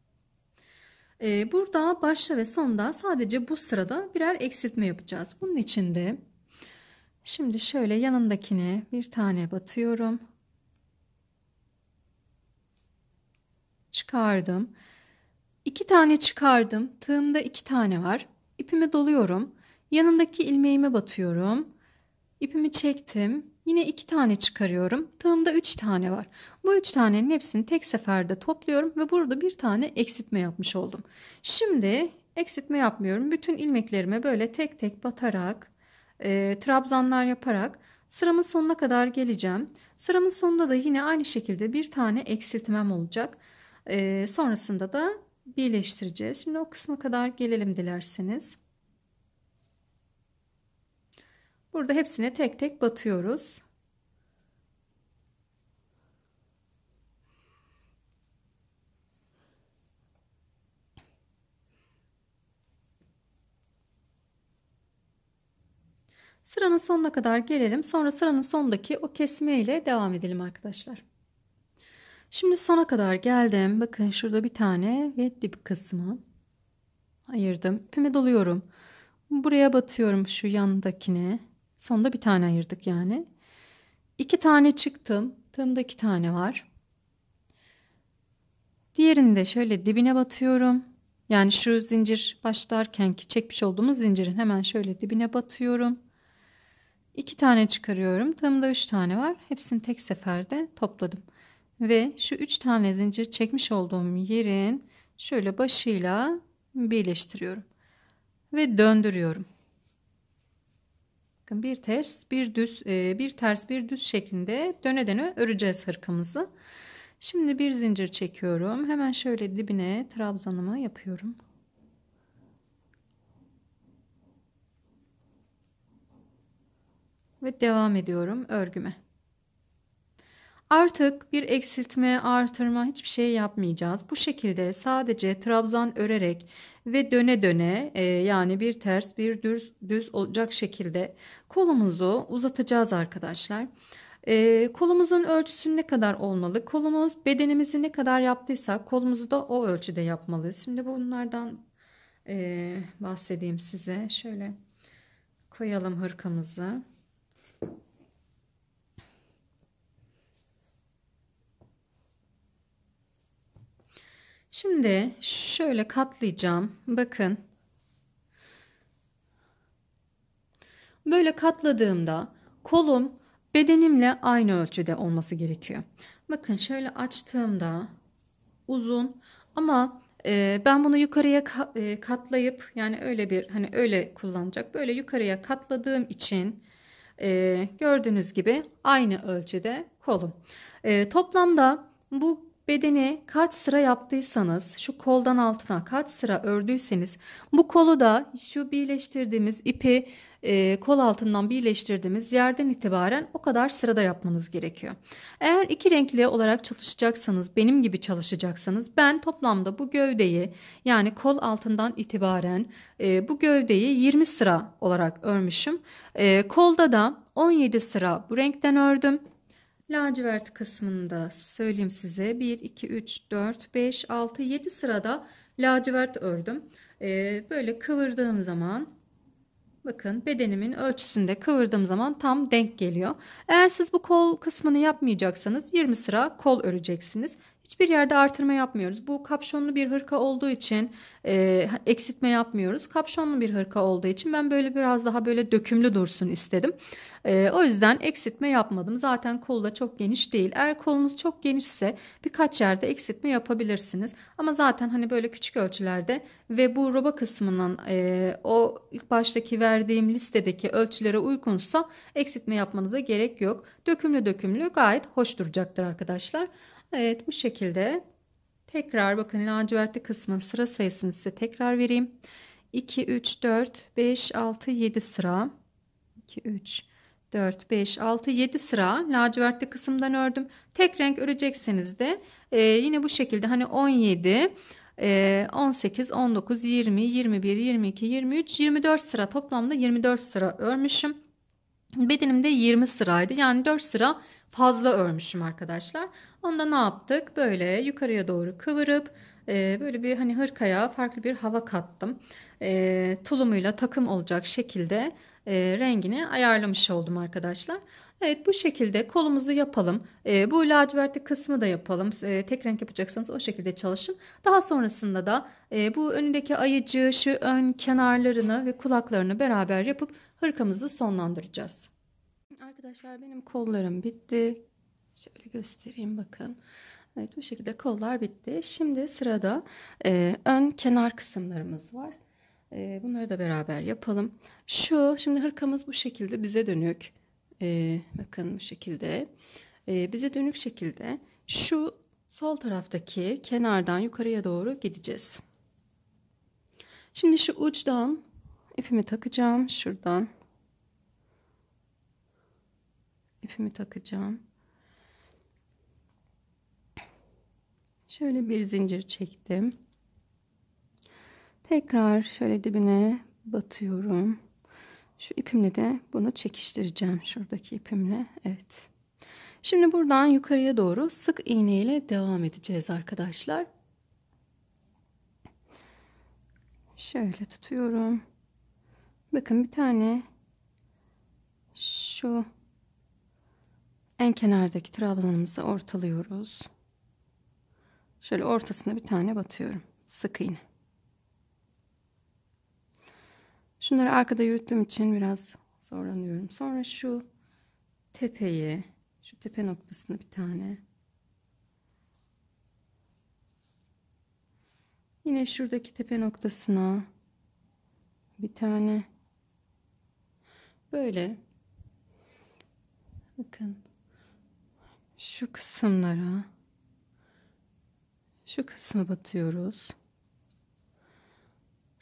Ee, burada başta ve sonda sadece bu sırada birer eksiltme yapacağız. Bunun için de şimdi şöyle yanındakine bir tane batıyorum. Çıkardım. İki tane çıkardım. Tığımda iki tane var. İpimi doluyorum. Yanındaki ilmeğime batıyorum. İpimi çektim. Yine iki tane çıkarıyorum. Tığımda üç tane var. Bu üç tanenin hepsini tek seferde topluyorum ve burada bir tane eksiltme yapmış oldum. Şimdi eksiltme yapmıyorum. Bütün ilmeklerime böyle tek tek batarak, e, trabzanlar yaparak sıramın sonuna kadar geleceğim. Sıramın sonunda da yine aynı şekilde bir tane eksiltmem olacak. E, sonrasında da birleştireceğiz. Şimdi o kısma kadar gelelim dilerseniz. Burada hepsine tek tek batıyoruz. Sıranın sonuna kadar gelelim. Sonra sıranın sondaki o kesme ile devam edelim arkadaşlar. Şimdi sona kadar geldim. Bakın şurada bir tane ve dip kısmı ayırdım. İpimi doluyorum. Buraya batıyorum şu yandakine. Sonunda bir tane ayırdık yani. İki tane çıktım. Tığımda iki tane var. Diğerini de şöyle dibine batıyorum. Yani şu zincir başlarken ki çekmiş olduğumuz zincirin hemen şöyle dibine batıyorum. İki tane çıkarıyorum. Tığımda üç tane var. Hepsini tek seferde topladım. Ve şu üç tane zincir çekmiş olduğum yerin şöyle başıyla birleştiriyorum. Ve döndürüyorum bakın bir ters bir düz e, bir ters bir düz şeklinde döne döne öreceğiz hırkamızı. Şimdi bir zincir çekiyorum. Hemen şöyle dibine trabzanımı yapıyorum. Ve devam ediyorum örgüme. Artık bir eksiltme, artırma hiçbir şey yapmayacağız. Bu şekilde sadece trabzan örerek ve döne döne e, yani bir ters bir düz, düz olacak şekilde kolumuzu uzatacağız arkadaşlar. E, kolumuzun ölçüsü ne kadar olmalı? Kolumuz bedenimizi ne kadar yaptıysak kolumuzu da o ölçüde yapmalıyız. Şimdi bunlardan e, bahsedeyim size. Şöyle koyalım hırkamızı. Şimdi şöyle katlayacağım. Bakın. Böyle katladığımda kolum bedenimle aynı ölçüde olması gerekiyor. Bakın şöyle açtığımda uzun ama e, ben bunu yukarıya ka e, katlayıp yani öyle bir hani öyle kullanacak böyle yukarıya katladığım için e, gördüğünüz gibi aynı ölçüde kolum. E, toplamda bu Bedeni kaç sıra yaptıysanız şu koldan altına kaç sıra ördüyseniz bu kolu da şu birleştirdiğimiz ipi e, kol altından birleştirdiğimiz yerden itibaren o kadar sırada yapmanız gerekiyor. Eğer iki renkli olarak çalışacaksanız benim gibi çalışacaksanız ben toplamda bu gövdeyi yani kol altından itibaren e, bu gövdeyi 20 sıra olarak örmüşüm. E, kolda da 17 sıra bu renkten ördüm. Lacivert kısmında söyleyeyim size 1, 2, 3, 4, 5, 6, 7 sırada lacivert ördüm. Ee, böyle kıvırdığım zaman bakın bedenimin ölçüsünde kıvırdığım zaman tam denk geliyor. Eğer siz bu kol kısmını yapmayacaksanız 20 sıra kol öreceksiniz. Hiçbir yerde artırma yapmıyoruz. Bu kapşonlu bir hırka olduğu için e, eksiltme yapmıyoruz. Kapşonlu bir hırka olduğu için ben böyle biraz daha böyle dökümlü dursun istedim. E, o yüzden eksiltme yapmadım. Zaten kol da çok geniş değil. Eğer kolunuz çok genişse birkaç yerde eksiltme yapabilirsiniz. Ama zaten hani böyle küçük ölçülerde ve bu roba kısmının e, o ilk baştaki verdiğim listedeki ölçülere uygunsa eksiltme yapmanıza gerek yok. Dökümlü dökümlü gayet hoş duracaktır arkadaşlar. Evet bu şekilde tekrar bakın lacivertli kısmın sıra sayısını size tekrar vereyim. 2, 3, 4, 5, 6, 7 sıra. 2, 3, 4, 5, 6, 7 sıra lacivertli kısımdan ördüm. Tek renk örecekseniz de e, yine bu şekilde hani 17, 18, 19, 20, 21, 22, 23, 24 sıra toplamda 24 sıra örmüşüm. Bedenimde 20 sıraydı. Yani 4 sıra fazla örmüşüm arkadaşlar. Onda ne yaptık? Böyle yukarıya doğru kıvırıp e, böyle bir hani hırkaya farklı bir hava kattım. E, tulumuyla takım olacak şekilde e, rengini ayarlamış oldum arkadaşlar. Evet bu şekilde kolumuzu yapalım. E, bu lacivertli kısmı da yapalım. E, tek renk yapacaksanız o şekilde çalışın. Daha sonrasında da e, bu önündeki ayıcı, şu ön kenarlarını ve kulaklarını beraber yapıp hırkamızı sonlandıracağız. Arkadaşlar benim kollarım bitti. Şöyle göstereyim bakın. Evet bu şekilde kollar bitti. Şimdi sırada e, ön kenar kısımlarımız var. E, bunları da beraber yapalım. Şu şimdi hırkamız bu şekilde bize dönük e, bakın bu şekilde e, bize dönük şekilde şu sol taraftaki kenardan yukarıya doğru gideceğiz. Şimdi şu uçtan ipimi takacağım şuradan ipimi takacağım. Şöyle bir zincir çektim. Tekrar şöyle dibine batıyorum. Şu ipimle de bunu çekiştireceğim. Şuradaki ipimle. Evet. Şimdi buradan yukarıya doğru sık iğne ile devam edeceğiz arkadaşlar. Şöyle tutuyorum. Bakın bir tane şu en kenardaki trabzanımızı ortalıyoruz. Şöyle ortasına bir tane batıyorum. Sık iğne. Şunları arkada yürüttüğüm için biraz zorlanıyorum. Sonra şu tepeyi, şu tepe noktasını bir tane. Yine şuradaki tepe noktasına bir tane. Böyle. Bakın. Şu kısımlara şu kısma batıyoruz.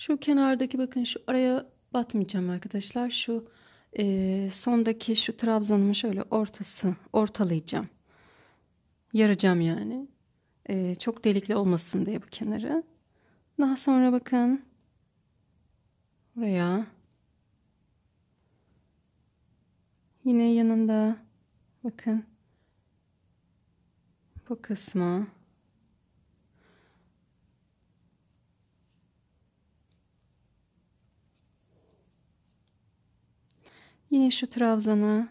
Şu kenardaki bakın şu araya batmayacağım arkadaşlar. Şu e, sondaki şu trabzanımı şöyle ortası ortalayacağım. Yaracağım yani. E, çok delikli olmasın diye bu kenarı. Daha sonra bakın. Buraya. Yine yanında bakın bu kısmı. Yine şu trabzanı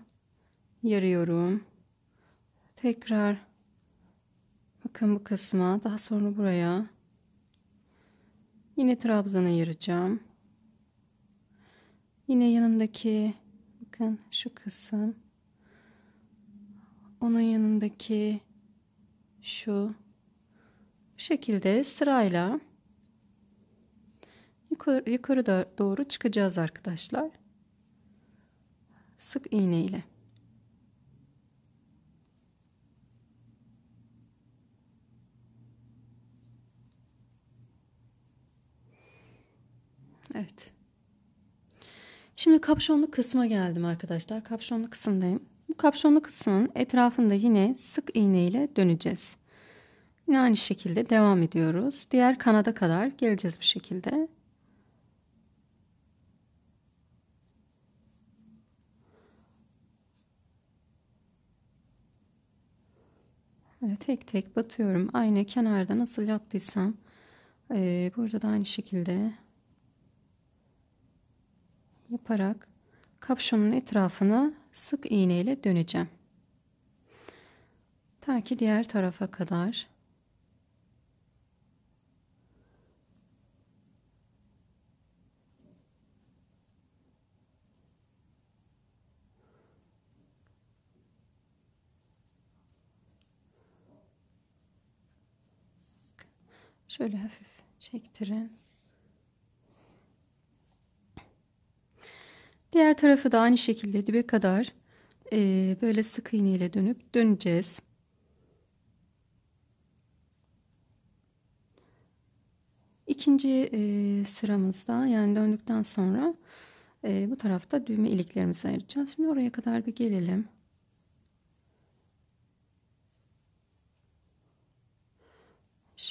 yarıyorum. Tekrar bakın bu kısma daha sonra buraya yine trabzanı yaracağım. Yine yanındaki bakın şu kısım onun yanındaki şu bu şekilde sırayla yukarı, yukarı doğru çıkacağız arkadaşlar sık iğne ile. Evet. Şimdi kapşonlu kısma geldim arkadaşlar. Kapşonlu kısımdayım. Bu kapşonlu kısmın etrafında yine sık iğne ile döneceğiz. Yine aynı şekilde devam ediyoruz. Diğer kanada kadar geleceğiz bu şekilde. Ee, tek tek batıyorum. Aynı kenarda nasıl yaptıysam e, burada da aynı şekilde yaparak kapşonun etrafını sık iğneyle döneceğim. Ta ki diğer tarafa kadar. Şöyle hafif çektirin. Diğer tarafı da aynı şekilde dibe kadar e, böyle sık iğne ile dönüp döneceğiz. İkinci e, sıramızda yani döndükten sonra e, bu tarafta düğme iliklerimizi ayıracağız. Şimdi oraya kadar bir gelelim.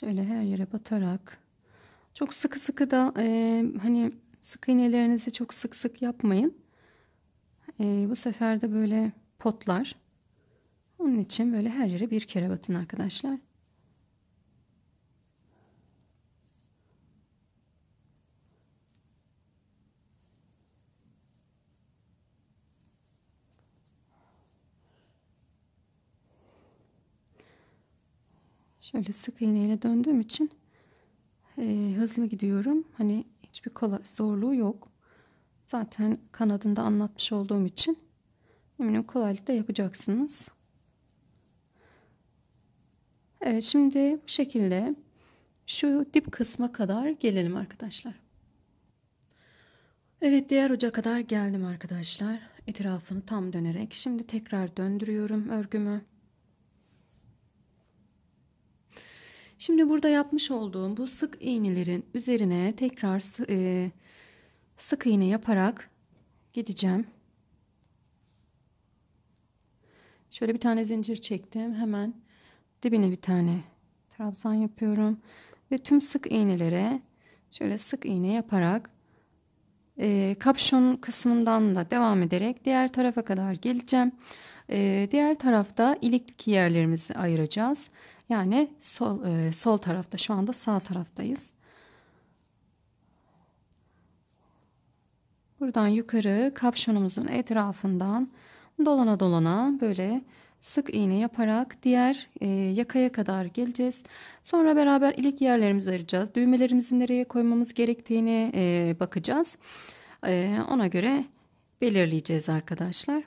Şöyle her yere batarak. Çok sıkı sıkı da e, hani sık iğnelerinizi çok sık sık yapmayın. E, bu sefer de böyle potlar. Onun için böyle her yere bir kere batın arkadaşlar. Şöyle sık iğneyle döndüğüm için e, hızlı gidiyorum. Hani hiçbir kolay zorluğu yok. Zaten kanadında anlatmış olduğum için eminim kolaylıkla yapacaksınız. Evet şimdi bu şekilde şu dip kısma kadar gelelim arkadaşlar. Evet diğer uca kadar geldim arkadaşlar. Etrafını tam dönerek şimdi tekrar döndürüyorum örgümü. Şimdi burada yapmış olduğum bu sık iğnelerin üzerine tekrar e, sık iğne yaparak gideceğim. Şöyle bir tane zincir çektim. Hemen dibine bir tane trabzan yapıyorum. Ve tüm sık iğnelere şöyle sık iğne yaparak e, kapşon kısmından da devam ederek diğer tarafa kadar geleceğim. E, diğer tarafta iliklik yerlerimizi ayıracağız. Yani sol, e, sol tarafta şu anda sağ taraftayız. Buradan yukarı kapşonumuzun etrafından dolana dolana böyle sık iğne yaparak diğer e, yakaya kadar geleceğiz. Sonra beraber ilik yerlerimizi arayacağız. Düğmelerimizi nereye koymamız gerektiğini e, bakacağız. E, ona göre belirleyeceğiz arkadaşlar.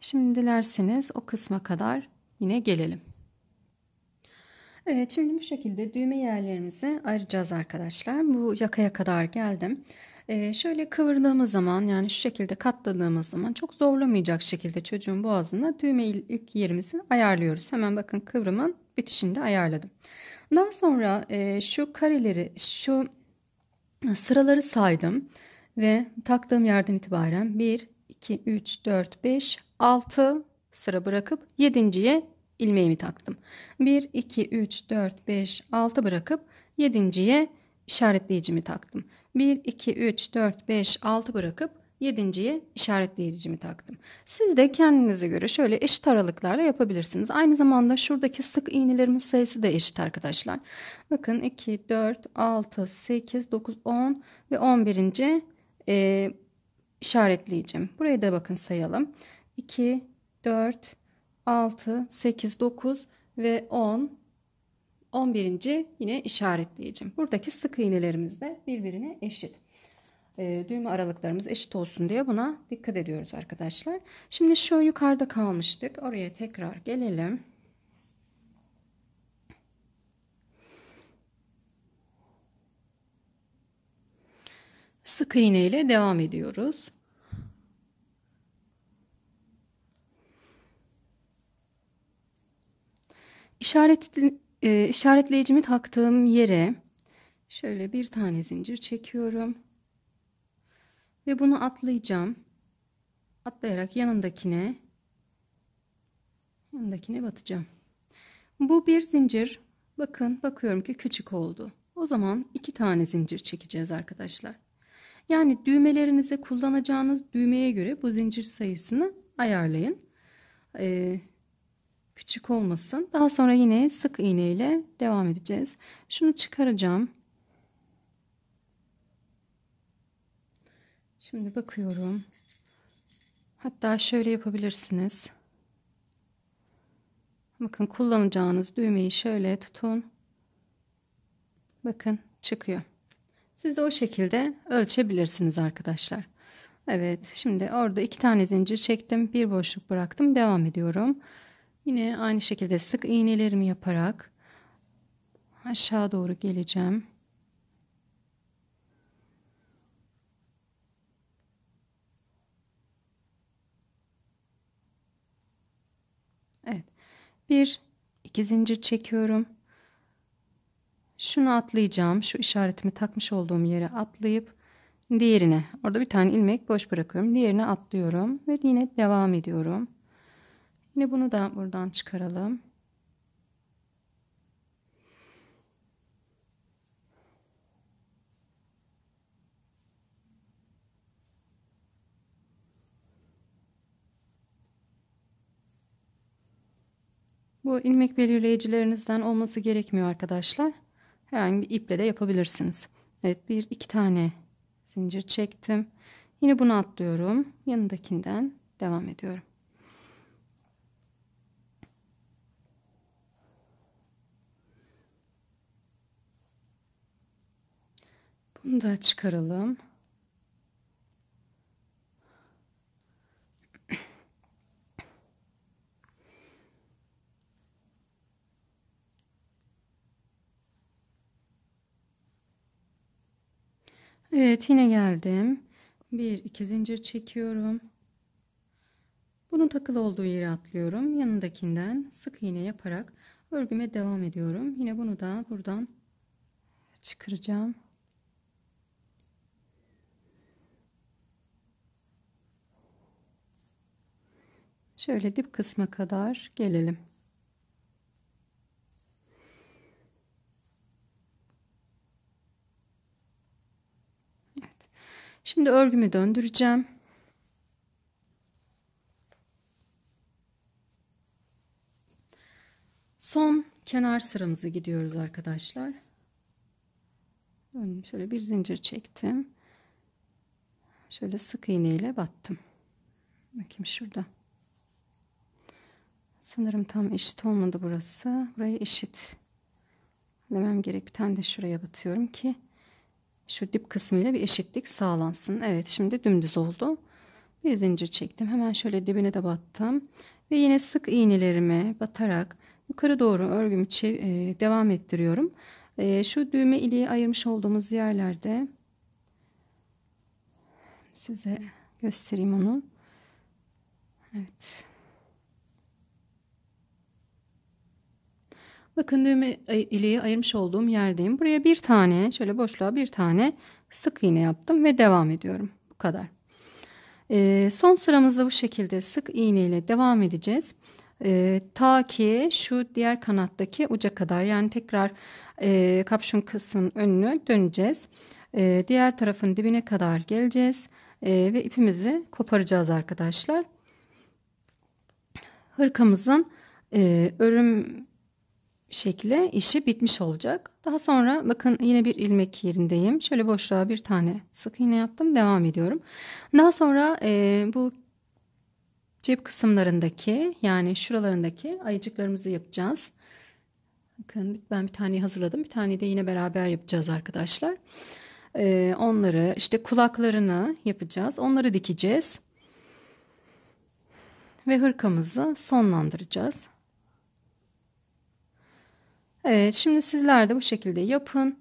Şimdi dilerseniz o kısma kadar yine gelelim. Evet şimdi bu şekilde düğme yerlerimizi ayıracağız arkadaşlar. Bu yakaya kadar geldim. Ee, şöyle kıvırdığımız zaman yani şu şekilde katladığımız zaman çok zorlamayacak şekilde çocuğun boğazına düğme ilk yerimizi ayarlıyoruz. Hemen bakın kıvrımın bitişinde ayarladım. Daha sonra e, şu kareleri şu sıraları saydım ve taktığım yerden itibaren 1, 2, 3, 4, 5, 6 sıra bırakıp 7.ye ilmeğimi taktım. 1, 2, 3, 4, 5, 6 bırakıp 7.ye işaretleyicimi taktım. 1, 2, 3, 4, 5, 6 bırakıp 7.ye işaretleyicimi taktım. Siz de kendinize göre şöyle eşit aralıklarla yapabilirsiniz. Aynı zamanda şuradaki sık iğnelerimin sayısı da eşit arkadaşlar. Bakın 2, 4, 6, 8, 9, 10 ve 11. E, işaretleyicim. Burayı da bakın sayalım. 2, 4, 6, 8, 9 ve 10 11. yine işaretleyeceğim. Buradaki sık iğnelerimiz de birbirine eşit. E, düğme aralıklarımız eşit olsun diye buna dikkat ediyoruz arkadaşlar. Şimdi şu yukarıda kalmıştık. Oraya tekrar gelelim. Sık iğne ile devam ediyoruz. İşaret, e, işaretleyicimi taktığım yere şöyle bir tane zincir çekiyorum. Ve bunu atlayacağım. Atlayarak yanındakine yanındakine batacağım. Bu bir zincir. Bakın bakıyorum ki küçük oldu. O zaman iki tane zincir çekeceğiz arkadaşlar. Yani düğmelerinize kullanacağınız düğmeye göre bu zincir sayısını ayarlayın. Ee, küçük olmasın. Daha sonra yine sık iğne ile devam edeceğiz. Şunu çıkaracağım. Şimdi bakıyorum. Hatta şöyle yapabilirsiniz. Bakın kullanacağınız düğmeyi şöyle tutun. Bakın çıkıyor. Siz de o şekilde ölçebilirsiniz arkadaşlar. Evet şimdi orada iki tane zincir çektim. Bir boşluk bıraktım. Devam ediyorum. Yine aynı şekilde sık iğnelerimi yaparak aşağı doğru geleceğim. Evet. Bir, iki zincir çekiyorum. Şunu atlayacağım. Şu işaretimi takmış olduğum yere atlayıp diğerine. Orada bir tane ilmek boş bırakıyorum. Diğerine atlıyorum ve yine devam ediyorum. Yine bunu da buradan çıkaralım. Bu ilmek belirleyicilerinizden olması gerekmiyor arkadaşlar. Herhangi bir iple de yapabilirsiniz. Evet bir iki tane zincir çektim. Yine bunu atlıyorum. Yanındakinden devam ediyorum. Bunu da çıkaralım. Evet yine geldim. Bir iki zincir çekiyorum. Bunun takılı olduğu yere atlıyorum. Yanındakinden sık iğne yaparak örgüme devam ediyorum. Yine bunu da buradan çıkaracağım. Şöyle dip kısmı kadar gelelim. Evet. Şimdi örgümü döndüreceğim. Son kenar sıramızı gidiyoruz arkadaşlar. Şöyle bir zincir çektim. Şöyle sık iğne ile battım. Bakayım şurada. Sanırım tam eşit olmadı burası. Buraya eşit demem gerek. Bir tane de şuraya batıyorum ki şu dip kısmıyla bir eşitlik sağlansın. Evet şimdi dümdüz oldu. Bir zincir çektim. Hemen şöyle dibine de battım. Ve yine sık iğnelerimi batarak yukarı doğru örgümü e, devam ettiriyorum. E, şu düğme iliği ayırmış olduğumuz yerlerde size göstereyim onu. Evet. Bakın düğme ileği ayırmış olduğum yerdeyim. Buraya bir tane şöyle boşluğa bir tane sık iğne yaptım ve devam ediyorum. Bu kadar. E, son sıramızda bu şekilde sık iğne ile devam edeceğiz. E, ta ki şu diğer kanattaki uca kadar yani tekrar e, kapşon kısmının önünü döneceğiz. E, diğer tarafın dibine kadar geleceğiz e, ve ipimizi koparacağız arkadaşlar. Hırkamızın e, örüm şekle işi bitmiş olacak. Daha sonra bakın yine bir ilmek yerindeyim. Şöyle boşluğa bir tane sık iğne yaptım. Devam ediyorum. Daha sonra e, bu cep kısımlarındaki yani şuralarındaki ayıcıklarımızı yapacağız. Bakın ben bir tane hazırladım. Bir tane de yine beraber yapacağız arkadaşlar. E, onları işte kulaklarını yapacağız. Onları dikeceğiz. Ve hırkamızı sonlandıracağız. Evet şimdi sizler de bu şekilde yapın.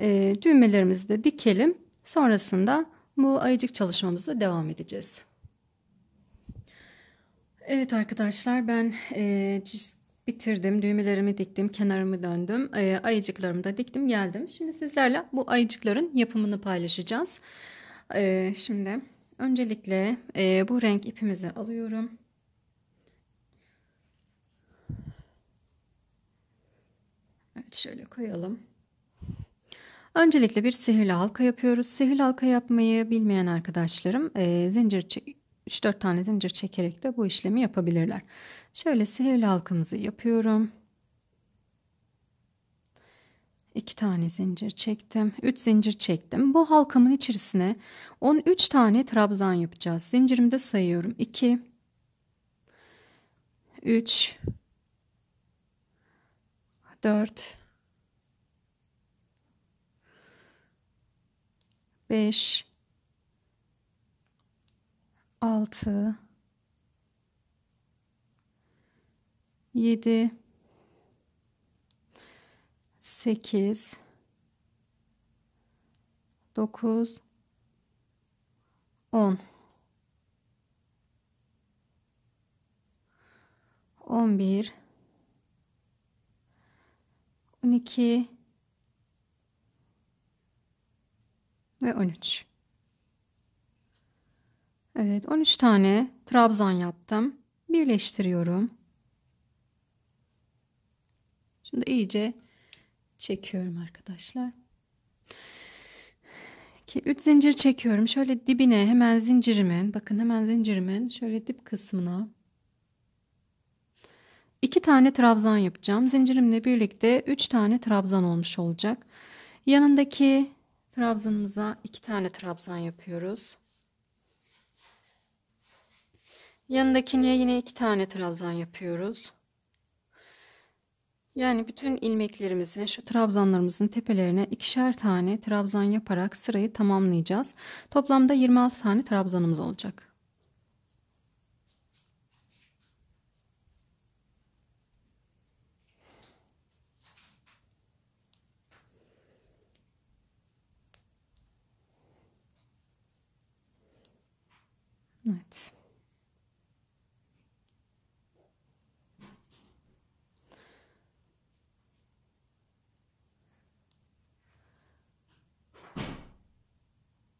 E, düğmelerimizi de dikelim. Sonrasında bu ayıcık çalışmamızda devam edeceğiz. Evet arkadaşlar ben e, bitirdim. Düğmelerimi diktim. Kenarımı döndüm. E, ayıcıklarımı da diktim geldim. Şimdi sizlerle bu ayıcıkların yapımını paylaşacağız. E, şimdi öncelikle e, bu renk ipimizi alıyorum. Evet şöyle koyalım. Öncelikle bir sihirli halka yapıyoruz. Sihirli halka yapmayı bilmeyen arkadaşlarım e, zincir 3-4 tane zincir çekerek de bu işlemi yapabilirler. Şöyle sihirli halkamızı yapıyorum. 2 tane zincir çektim. 3 zincir çektim. Bu halkamın içerisine 13 tane trabzan yapacağız. Zincirimde sayıyorum. 2 3 4 5 6 7 8 9 10 11 12 ve 13. Evet 13 tane trabzan yaptım. Birleştiriyorum. Şimdi iyice çekiyorum arkadaşlar. Ki 3 zincir çekiyorum. Şöyle dibine hemen zincirimin bakın hemen zincirimin şöyle dip kısmına 2 tane trabzan yapacağım. Zincirimle birlikte 3 tane trabzan olmuş olacak. Yanındaki trabzanımıza 2 tane trabzan yapıyoruz. Yanındakine yine 2 tane trabzan yapıyoruz. Yani bütün ilmeklerimizin şu trabzanlarımızın tepelerine ikişer tane trabzan yaparak sırayı tamamlayacağız. Toplamda 26 tane trabzanımız olacak. Evet.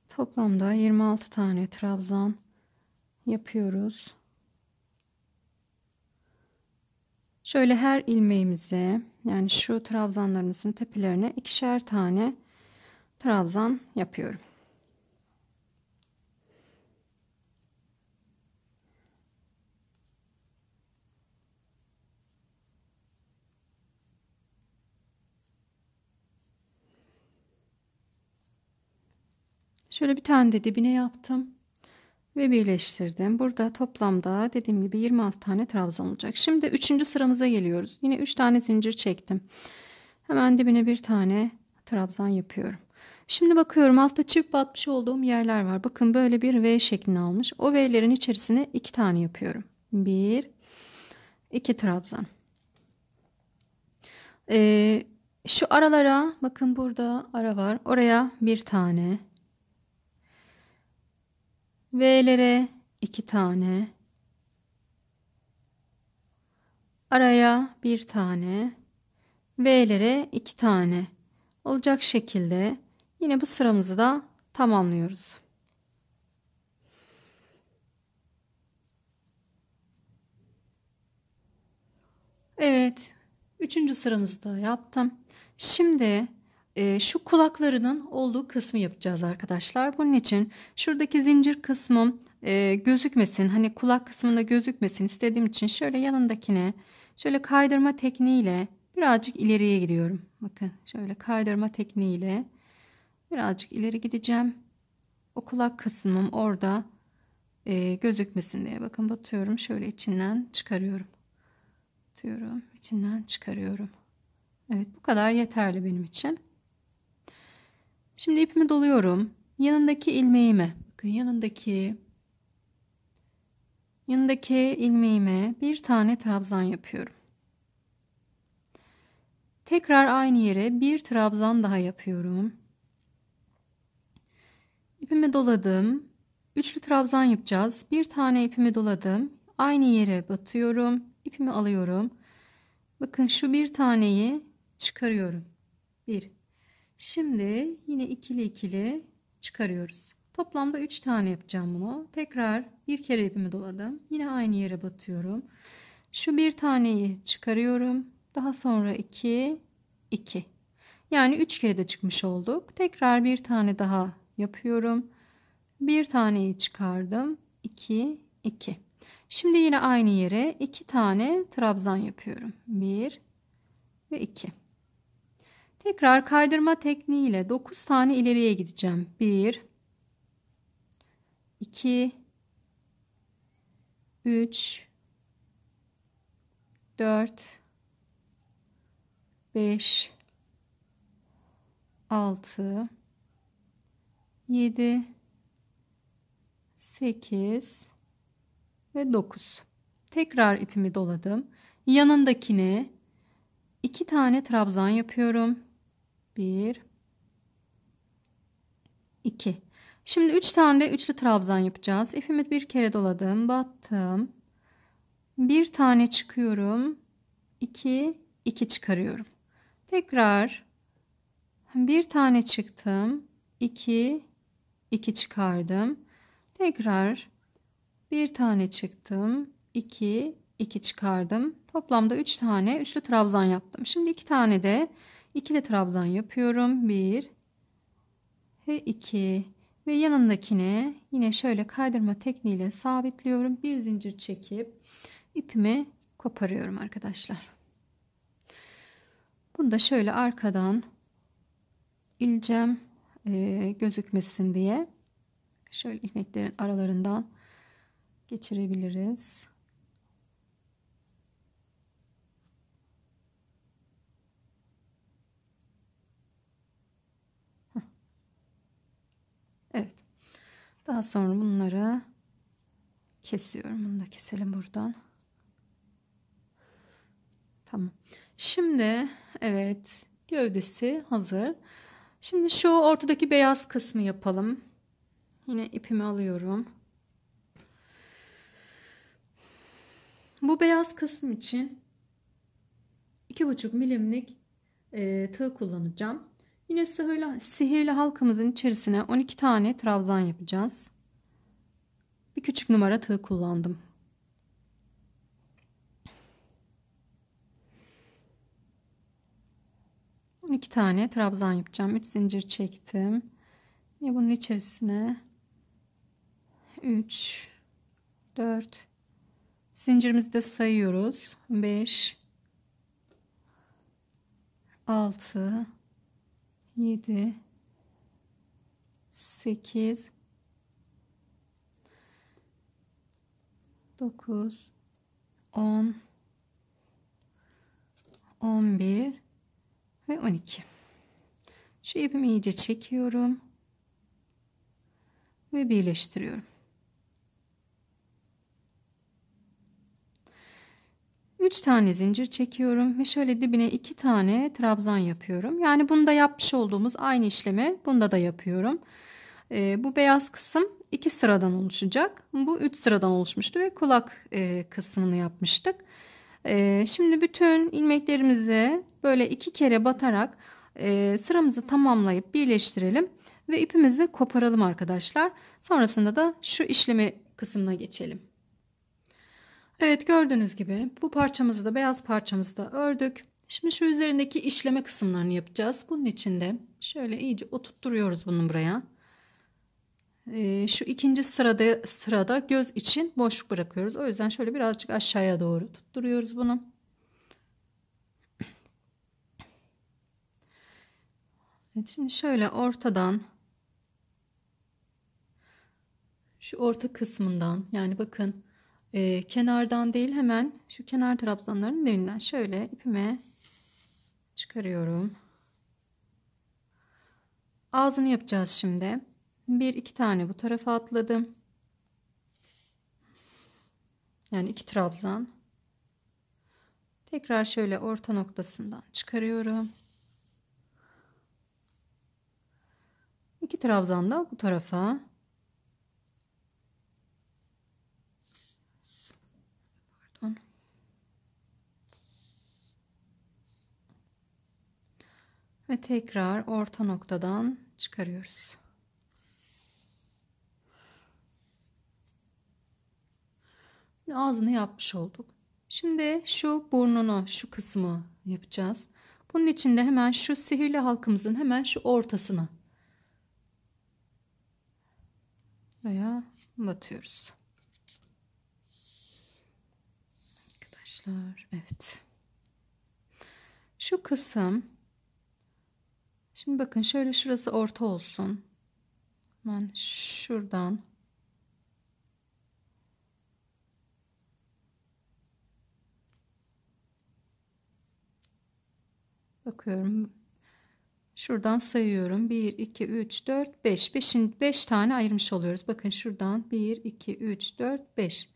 Toplamda 26 tane trabzan yapıyoruz. Şöyle her ilmeğimize yani şu trabzanlarımızın tepelerine ikişer tane trabzan yapıyorum. Şöyle bir tane de dibine yaptım. Ve birleştirdim. Burada toplamda dediğim gibi 26 tane trabzan olacak. Şimdi 3. sıramıza geliyoruz. Yine 3 tane zincir çektim. Hemen dibine bir tane trabzan yapıyorum. Şimdi bakıyorum altta çift batmış olduğum yerler var. Bakın böyle bir V şeklini almış. O V'lerin içerisine iki tane yapıyorum. Bir, iki trabzan. Ee, şu aralara bakın burada ara var. Oraya bir tane. V'lere iki tane. Araya bir tane. V'lere iki tane. Olacak şekilde yine bu sıramızı da tamamlıyoruz. Evet. Üçüncü sıramızı da yaptım. Şimdi e, şu kulaklarının olduğu kısmı yapacağız arkadaşlar. Bunun için şuradaki zincir kısmım e, gözükmesin. Hani kulak kısmında gözükmesin istediğim için şöyle yanındakine şöyle kaydırma tekniğiyle birazcık ileriye giriyorum. Bakın şöyle kaydırma tekniğiyle birazcık ileri gideceğim. O kulak kısmım orada e, gözükmesin diye. Bakın batıyorum şöyle içinden çıkarıyorum. Batıyorum içinden çıkarıyorum. Evet bu kadar yeterli benim için. Şimdi ipimi doluyorum. Yanındaki ilmeğime, bakın yanındaki yanındaki ilmeğime bir tane trabzan yapıyorum. Tekrar aynı yere bir trabzan daha yapıyorum. İpimi doladım. Üçlü trabzan yapacağız. Bir tane ipimi doladım. Aynı yere batıyorum. İpimi alıyorum. Bakın şu bir taneyi çıkarıyorum. Bir. Şimdi yine ikili ikili çıkarıyoruz. Toplamda 3 tane yapacağım bunu. Tekrar bir kere ipimi doladım. Yine aynı yere batıyorum. Şu bir taneyi çıkarıyorum. Daha sonra 2, 2. Yani 3 kere de çıkmış olduk. Tekrar bir tane daha yapıyorum. Bir taneyi çıkardım. 2, 2. Şimdi yine aynı yere 2 tane trabzan yapıyorum. 1 ve 2. Tekrar kaydırma tekniğiyle 9 tane ileriye gideceğim. 1 2 3 4 5 6 7 8 ve 9. Tekrar ipimi doladım. Yanındakine 2 tane trabzan yapıyorum. 1 2 Şimdi 3 tane de üçlü trabzan yapacağız. İpimi bir kere doladım, battım. Bir tane çıkıyorum. 2 2 çıkarıyorum. Tekrar bir tane çıktım. 2 2 çıkardım. Tekrar bir tane çıktım. 2 2 çıkardım. Toplamda 3 tane üçlü trabzan yaptım. Şimdi 2 tane de ikili trabzan yapıyorum. 1 ve 2 ve yanındakini yine şöyle kaydırma tekniğiyle sabitliyorum. Bir zincir çekip ipimi koparıyorum arkadaşlar. Bunu da şöyle arkadan ilcem e, gözükmesin diye şöyle ilmeklerin aralarından geçirebiliriz. Evet. Daha sonra bunları kesiyorum. Bunu da keselim buradan. Tamam. Şimdi evet gövdesi hazır. Şimdi şu ortadaki beyaz kısmı yapalım. Yine ipimi alıyorum. Bu beyaz kısım için 2,5 milimlik e, tığ kullanacağım. Yine sihirli, sihirli halkamızın içerisine 12 tane trabzan yapacağız. Bir küçük numara tığ kullandım. iki tane trabzan yapacağım. 3 zincir çektim. Yine bunun içerisine 3 4 zincirimizi de sayıyoruz. 5 6 7 8 9 10 11 ve 12 şu ipimi iyice çekiyorum ve birleştiriyorum 3 tane zincir çekiyorum ve şöyle dibine 2 tane trabzan yapıyorum. Yani bunda yapmış olduğumuz aynı işlemi bunda da yapıyorum. E, bu beyaz kısım 2 sıradan oluşacak. Bu 3 sıradan oluşmuştu ve kulak e, kısmını yapmıştık. E, şimdi bütün ilmeklerimizi böyle 2 kere batarak e, sıramızı tamamlayıp birleştirelim ve ipimizi koparalım arkadaşlar. Sonrasında da şu işlemi kısmına geçelim. Evet gördüğünüz gibi bu parçamızı da beyaz parçamızı da ördük. Şimdi şu üzerindeki işleme kısımlarını yapacağız. Bunun için de şöyle iyice oturtturuyoruz bunu buraya. Ee, şu ikinci sırada sırada göz için boşluk bırakıyoruz. O yüzden şöyle birazcık aşağıya doğru tutturuyoruz bunu. Evet, şimdi şöyle ortadan şu orta kısmından yani bakın e, kenardan değil hemen şu kenar trabzanların önünden şöyle ipime çıkarıyorum. Ağzını yapacağız şimdi. Bir iki tane bu tarafa atladım. Yani iki trabzan. Tekrar şöyle orta noktasından çıkarıyorum. İki trabzan da bu tarafa. Ve tekrar orta noktadan çıkarıyoruz. Ağzını yapmış olduk. Şimdi şu burnunu, şu kısmı yapacağız. Bunun için de hemen şu sihirli halkımızın hemen şu ortasına veya batıyoruz. Arkadaşlar evet. Şu kısım Şimdi bakın şöyle şurası orta olsun. Hemen şuradan. Bakıyorum. Şuradan sayıyorum. 1, 2, 3, 4, 5. 5, 5 tane ayırmış oluyoruz. Bakın şuradan 1, 2, 3, 4, 5.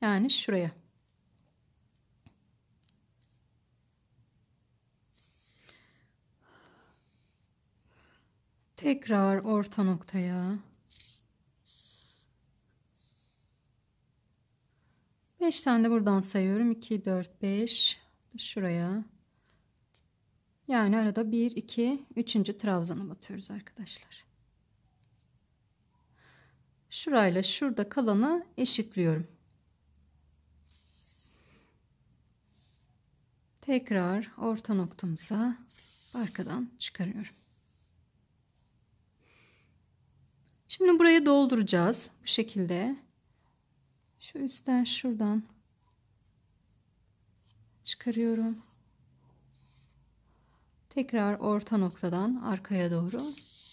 Yani şuraya. Tekrar orta noktaya. beş tane de buradan sayıyorum. 2, 4, 5. Şuraya. Yani arada 1, 2, 3. trabzana batıyoruz arkadaşlar. Şurayla şurada kalanı eşitliyorum. Tekrar orta noktamıza arkadan çıkarıyorum. Şimdi burayı dolduracağız. Bu şekilde. Şu üstten şuradan çıkarıyorum. Tekrar orta noktadan arkaya doğru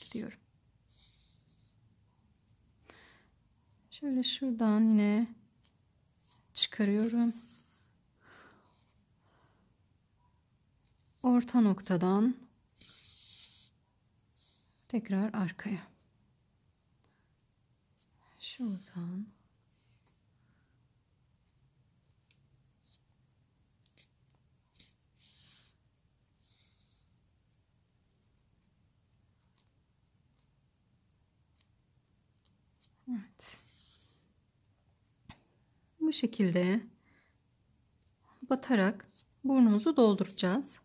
gidiyorum. Şöyle şuradan yine çıkarıyorum. Orta noktadan tekrar arkaya şuradan Evet. Bu şekilde batarak burnumuzu dolduracağız.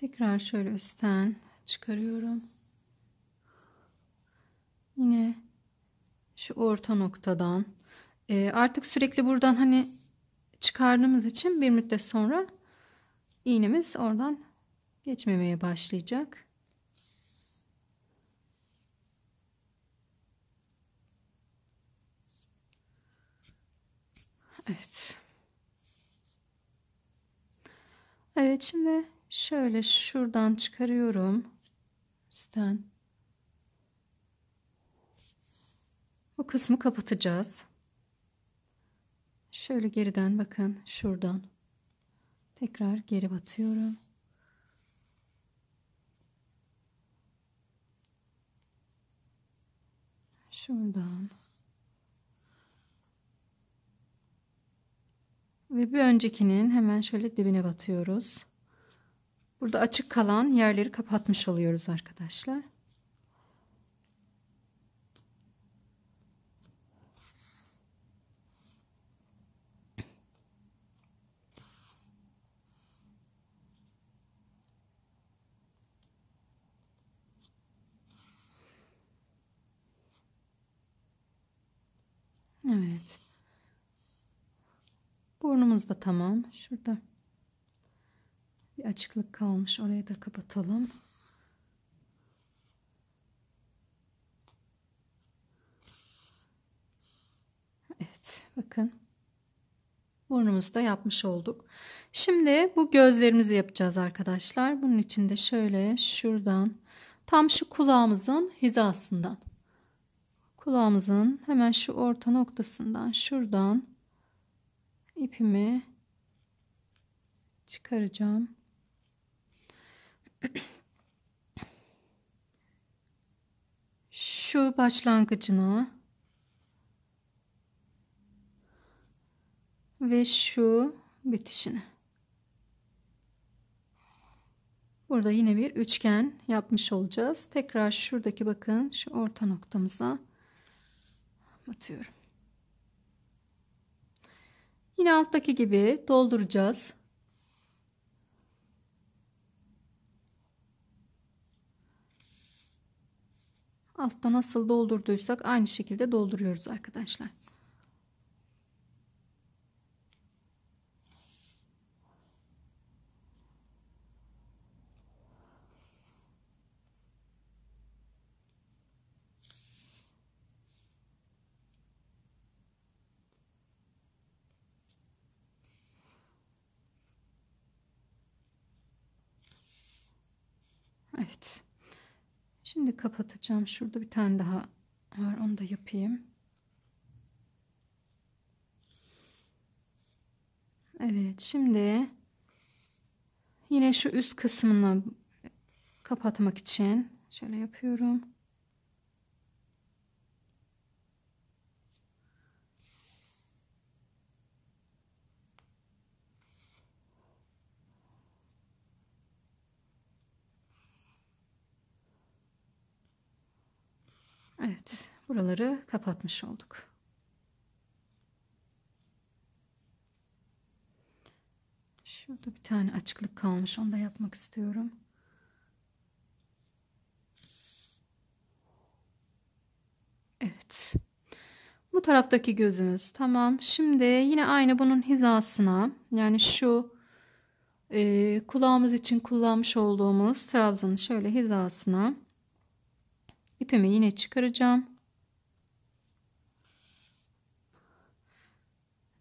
Tekrar şöyle üstten çıkarıyorum. Yine şu orta noktadan. Ee, artık sürekli buradan hani çıkardığımız için bir müddet sonra iğnemiz oradan geçmemeye başlayacak. Evet. Evet şimdi Şöyle şuradan çıkarıyorum. Sten. Bu kısmı kapatacağız. Şöyle geriden bakın şuradan. Tekrar geri batıyorum. Şuradan. Ve bir öncekinin hemen şöyle dibine batıyoruz. Burada açık kalan yerleri kapatmış oluyoruz arkadaşlar. Evet. Burnumuz da tamam. Şurada bir açıklık kalmış. Orayı da kapatalım. Evet. Bakın. Burnumuzu da yapmış olduk. Şimdi bu gözlerimizi yapacağız arkadaşlar. Bunun için de şöyle şuradan tam şu kulağımızın hizasından kulağımızın hemen şu orta noktasından şuradan ipimi çıkaracağım şu başlangıcını ve şu bitişini. Burada yine bir üçgen yapmış olacağız. Tekrar şuradaki bakın şu orta noktamıza atıyorum. Yine alttaki gibi dolduracağız. Altta nasıl doldurduysak aynı şekilde dolduruyoruz arkadaşlar. Şimdi kapatacağım. Şurada bir tane daha var. Onu da yapayım. Evet şimdi yine şu üst kısmını kapatmak için şöyle yapıyorum. Evet, buraları kapatmış olduk. Şurada bir tane açıklık kalmış. Onu da yapmak istiyorum. Evet. Bu taraftaki gözümüz. Tamam. Şimdi yine aynı bunun hizasına yani şu e, kulağımız için kullanmış olduğumuz trabzanın şöyle hizasına ipimi yine çıkaracağım.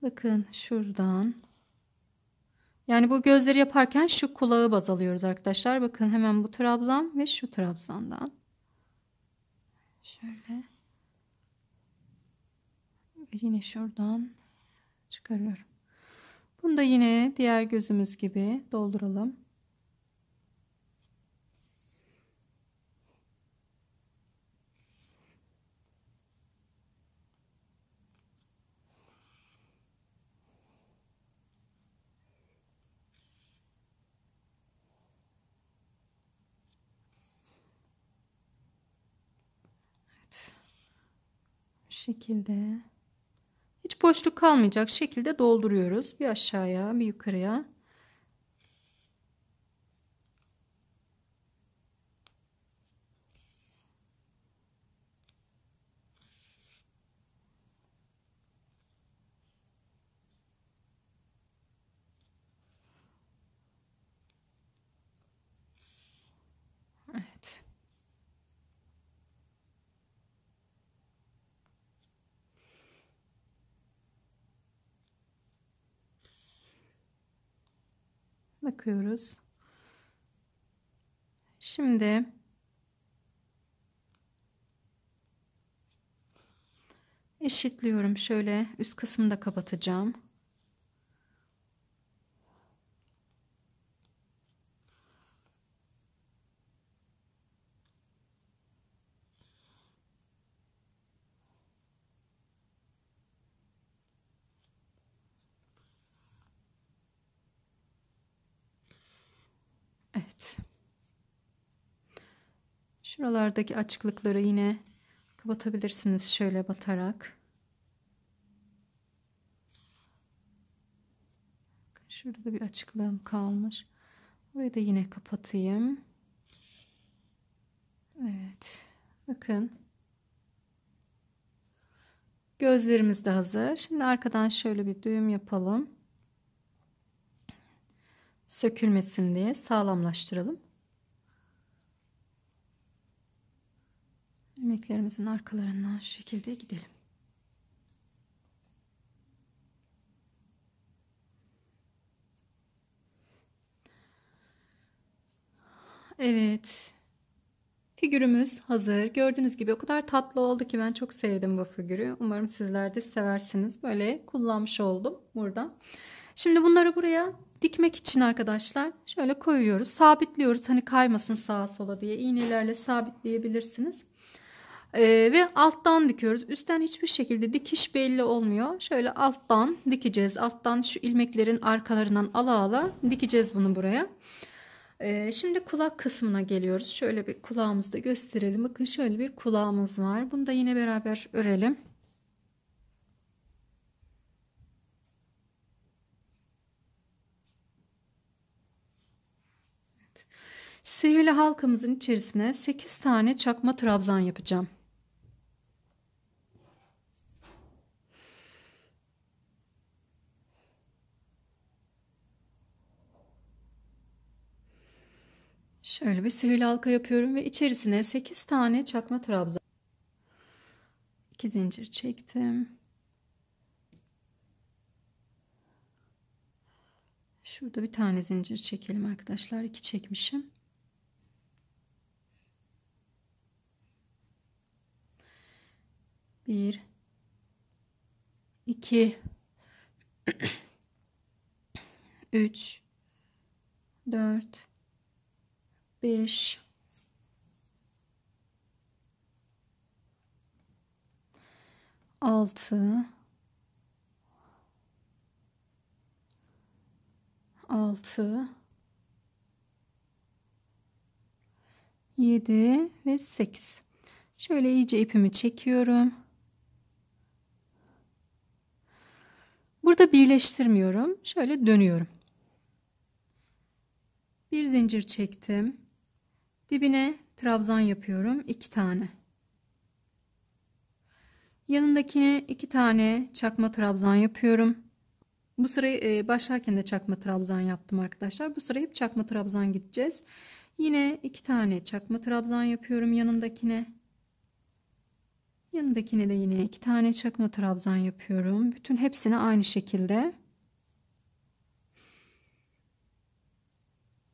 Bakın şuradan. Yani bu gözleri yaparken şu kulağı baz alıyoruz arkadaşlar. Bakın hemen bu trabzan ve şu trabzandan. Şöyle. Ve yine şuradan çıkarıyorum. Bunu da yine diğer gözümüz gibi dolduralım. şekilde hiç boşluk kalmayacak şekilde dolduruyoruz. Bir aşağıya bir yukarıya. takıyoruz. Şimdi eşitliyorum. Şöyle üst kısmını da kapatacağım. Şuralardaki açıklıkları yine kapatabilirsiniz şöyle batarak. Şurada da bir açıklığım kalmış. Burayı da yine kapatayım. Evet. Bakın. Gözlerimiz de hazır. Şimdi arkadan şöyle bir düğüm yapalım. Sökülmesin diye sağlamlaştıralım. Yemeklerimizin arkalarından şu şekilde gidelim. Evet. Figürümüz hazır. Gördüğünüz gibi o kadar tatlı oldu ki ben çok sevdim bu figürü. Umarım sizler de seversiniz. Böyle kullanmış oldum burada. Şimdi bunları buraya dikmek için arkadaşlar şöyle koyuyoruz. Sabitliyoruz hani kaymasın sağa sola diye. iğnelerle sabitleyebilirsiniz. Ee, ve alttan dikiyoruz. Üstten hiçbir şekilde dikiş belli olmuyor. Şöyle alttan dikeceğiz. Alttan şu ilmeklerin arkalarından ala ala dikeceğiz bunu buraya. Ee, şimdi kulak kısmına geliyoruz. Şöyle bir kulağımızı da gösterelim. Bakın şöyle bir kulağımız var. Bunu da yine beraber örelim. Sihirli halkamızın içerisine 8 tane çakma trabzan yapacağım. Şöyle bir sivil halka yapıyorum ve içerisine 8 tane çakma trabzan 2 zincir çektim. Şurada bir tane zincir çekelim arkadaşlar. 2 çekmişim. Bir, iki, üç, dört, 5 6 6 7 ve 8 şöyle iyice ipimi çekiyorum burada birleştirmiyorum şöyle dönüyorum bir zincir çektim Dibine trabzan yapıyorum. 2 tane. Yanındakine 2 tane çakma trabzan yapıyorum. Bu sırayı e, başlarken de çakma trabzan yaptım arkadaşlar. Bu sırayı hep çakma trabzan gideceğiz. Yine 2 tane çakma trabzan yapıyorum yanındakine. Yanındakine de yine 2 tane çakma trabzan yapıyorum. Bütün hepsini aynı şekilde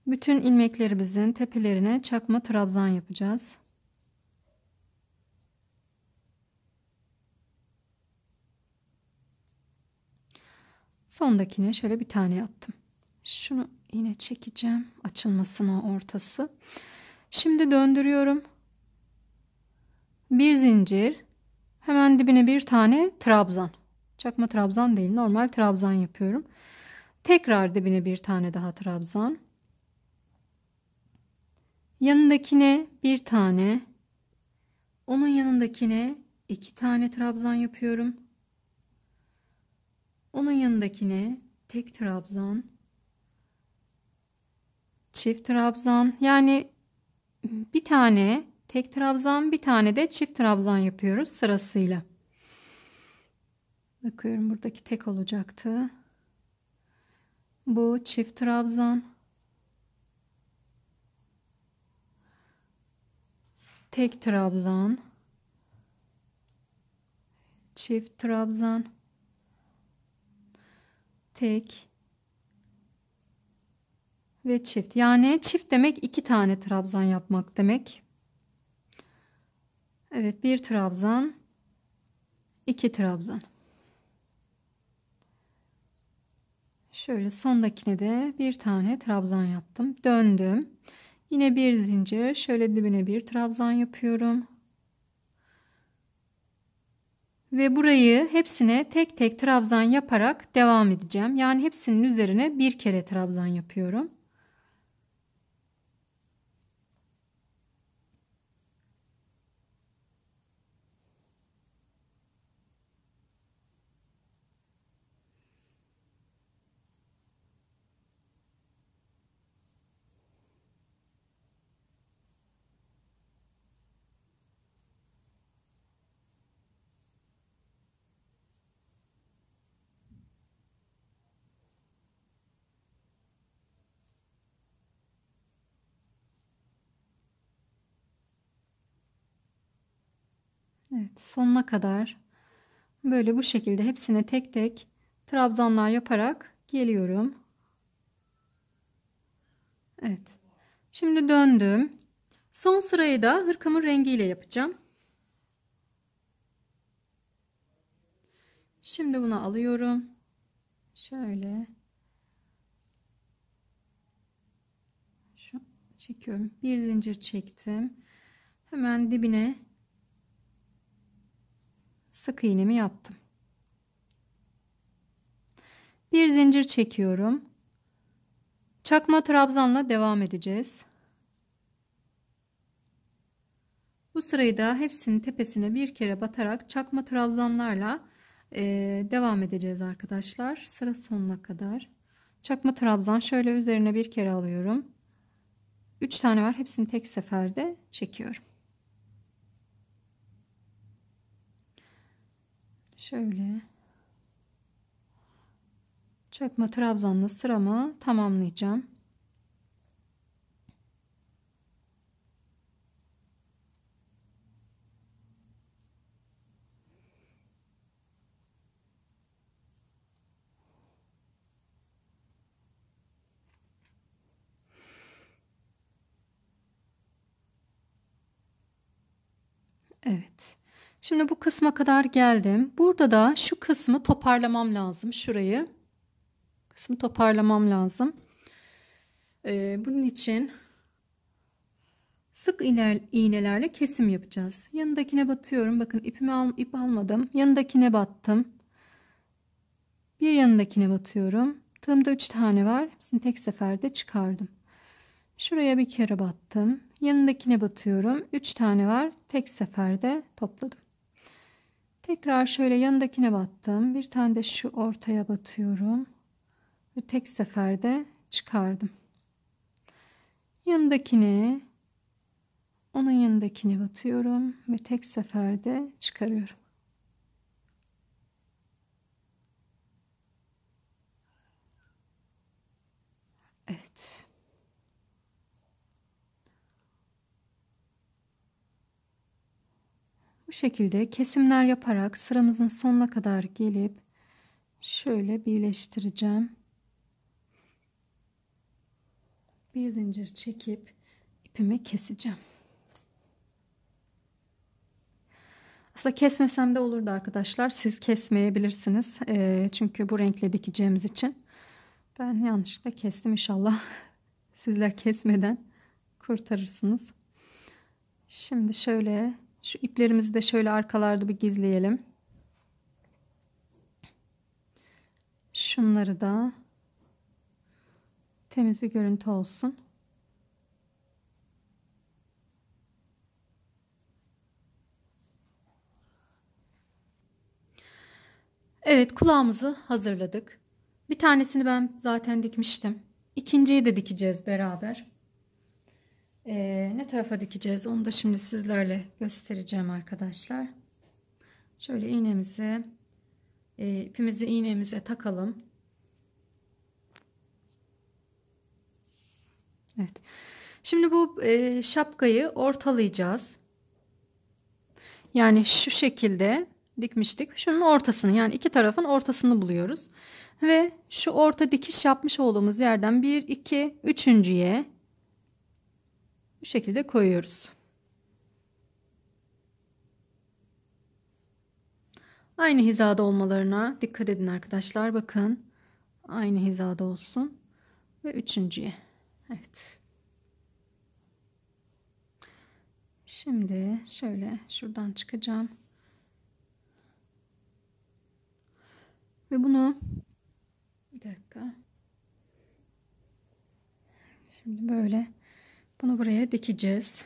Bütün ilmeklerimizin tepelerine çakma trabzan yapacağız. Sondakine şöyle bir tane yaptım. Şunu yine çekeceğim. açılmasına ortası. Şimdi döndürüyorum. Bir zincir. Hemen dibine bir tane trabzan. Çakma trabzan değil normal trabzan yapıyorum. Tekrar dibine bir tane daha trabzan. Yanındakine bir tane. Onun yanındakine iki tane trabzan yapıyorum. Onun yanındakine tek trabzan. Çift trabzan. Yani bir tane tek trabzan, bir tane de çift trabzan yapıyoruz sırasıyla. Bakıyorum buradaki tek olacaktı. Bu çift trabzan. tek trabzan, çift trabzan, tek ve çift. Yani çift demek iki tane trabzan yapmak demek. Evet bir trabzan, iki trabzan. Şöyle sondakine de bir tane trabzan yaptım. Döndüm. Yine bir zincir. Şöyle dibine bir trabzan yapıyorum. Ve burayı hepsine tek tek trabzan yaparak devam edeceğim. Yani hepsinin üzerine bir kere trabzan yapıyorum. Evet, sonuna kadar böyle bu şekilde hepsine tek tek trabzanlar yaparak geliyorum. Evet. Şimdi döndüm. Son sırayı da hırkamın rengiyle yapacağım. Şimdi bunu alıyorum. Şöyle. Şu çekiyorum. Bir zincir çektim. Hemen dibine sık iğnemi yaptım. Bir zincir çekiyorum. Çakma trabzanla devam edeceğiz. Bu sırayı da hepsinin tepesine bir kere batarak çakma trabzanlarla e, devam edeceğiz arkadaşlar. Sıra sonuna kadar. Çakma trabzan şöyle üzerine bir kere alıyorum. 3 tane var. Hepsini tek seferde çekiyorum. Şöyle. Çakma trabzanla sıramı tamamlayacağım. Şimdi bu kısma kadar geldim. Burada da şu kısmı toparlamam lazım. Şurayı kısmı toparlamam lazım. Ee, bunun için sık iler iğnelerle kesim yapacağız. Yanındakine batıyorum. Bakın ipimi al, ip almadım. Yanındakine battım. Bir yanındakine batıyorum. Tığımda 3 tane var. Hepsini tek seferde çıkardım. Şuraya bir kere battım. Yanındakine batıyorum. 3 tane var. Tek seferde topladım. Tekrar şöyle yanındakine battım. Bir tane de şu ortaya batıyorum. Ve tek seferde çıkardım. Yanındakine, onun yanındakine batıyorum ve tek seferde çıkarıyorum. şekilde kesimler yaparak sıramızın sonuna kadar gelip şöyle birleştireceğim. Bir zincir çekip ipimi keseceğim. Aslında kesmesem de olurdu arkadaşlar. Siz kesmeyebilirsiniz. E, çünkü bu renkle dikeceğimiz için. Ben yanlışlıkla kestim inşallah. Sizler kesmeden kurtarırsınız. Şimdi şöyle şu iplerimizi de şöyle arkalarda bir gizleyelim. Şunları da temiz bir görüntü olsun. Evet kulağımızı hazırladık. Bir tanesini ben zaten dikmiştim. İkinciyi de dikeceğiz beraber. Ee, ne tarafa dikeceğiz onu da şimdi sizlerle göstereceğim arkadaşlar. Şöyle iğnemizi e, ipimizi iğnemize takalım. Evet. Şimdi bu e, şapkayı ortalayacağız. Yani şu şekilde dikmiştik. Şunun ortasını yani iki tarafın ortasını buluyoruz. Ve şu orta dikiş yapmış olduğumuz yerden bir, iki, üçüncüye. Bu şekilde koyuyoruz. Aynı hizada olmalarına dikkat edin arkadaşlar. Bakın aynı hizada olsun. Ve üçüncüye. Evet. Şimdi şöyle şuradan çıkacağım. Ve bunu bir dakika. Şimdi böyle bunu buraya dikeceğiz.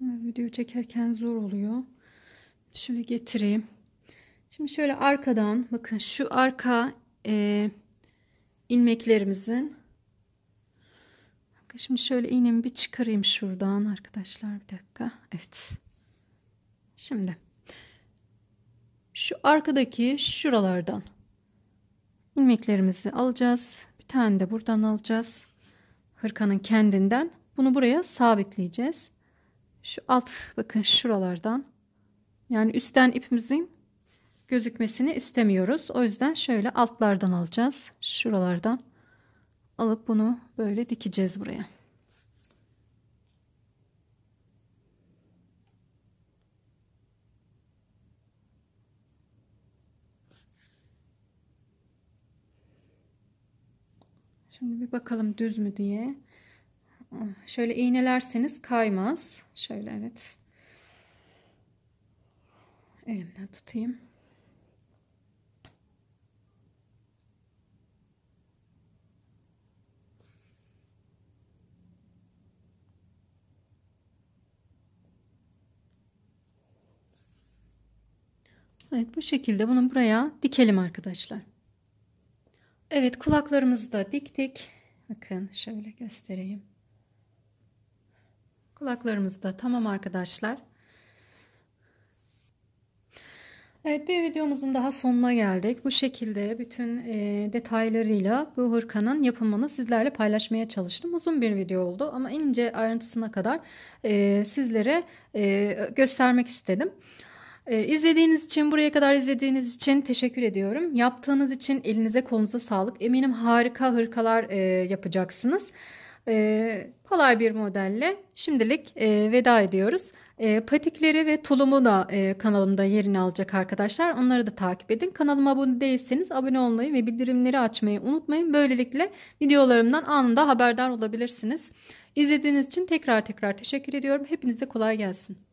Biraz video çekerken zor oluyor. Şöyle getireyim. Şimdi şöyle arkadan bakın şu arka e, ilmeklerimizin bakın şimdi şöyle iğnemi bir çıkarayım şuradan arkadaşlar bir dakika. Evet. Şimdi şu arkadaki şuralardan ilmeklerimizi alacağız. Bir tane de buradan alacağız. Hırkanın kendinden. Bunu buraya sabitleyeceğiz. Şu alt bakın şuralardan. Yani üstten ipimizin gözükmesini istemiyoruz. O yüzden şöyle altlardan alacağız. Şuralardan alıp bunu böyle dikeceğiz buraya. Şimdi bir bakalım düz mü diye. Şöyle iğnelerseniz kaymaz. Şöyle evet. Elimden tutayım. Evet bu şekilde bunu buraya dikelim arkadaşlar. Evet kulaklarımızı da diktik. Bakın şöyle göstereyim. Kulaklarımızı da tamam arkadaşlar. Evet bir videomuzun daha sonuna geldik. Bu şekilde bütün e, detaylarıyla bu hırkanın yapımını sizlerle paylaşmaya çalıştım. Uzun bir video oldu ama ince ayrıntısına kadar e, sizlere e, göstermek istedim. Ee, izlediğiniz için, buraya kadar izlediğiniz için teşekkür ediyorum. Yaptığınız için elinize kolunuza sağlık. Eminim harika hırkalar e, yapacaksınız. E, kolay bir modelle şimdilik e, veda ediyoruz. E, patikleri ve tulumu da e, kanalımda yerini alacak arkadaşlar. Onları da takip edin. Kanalıma abone değilseniz abone olmayı ve bildirimleri açmayı unutmayın. Böylelikle videolarımdan anında haberdar olabilirsiniz. İzlediğiniz için tekrar tekrar teşekkür ediyorum. Hepinize kolay gelsin.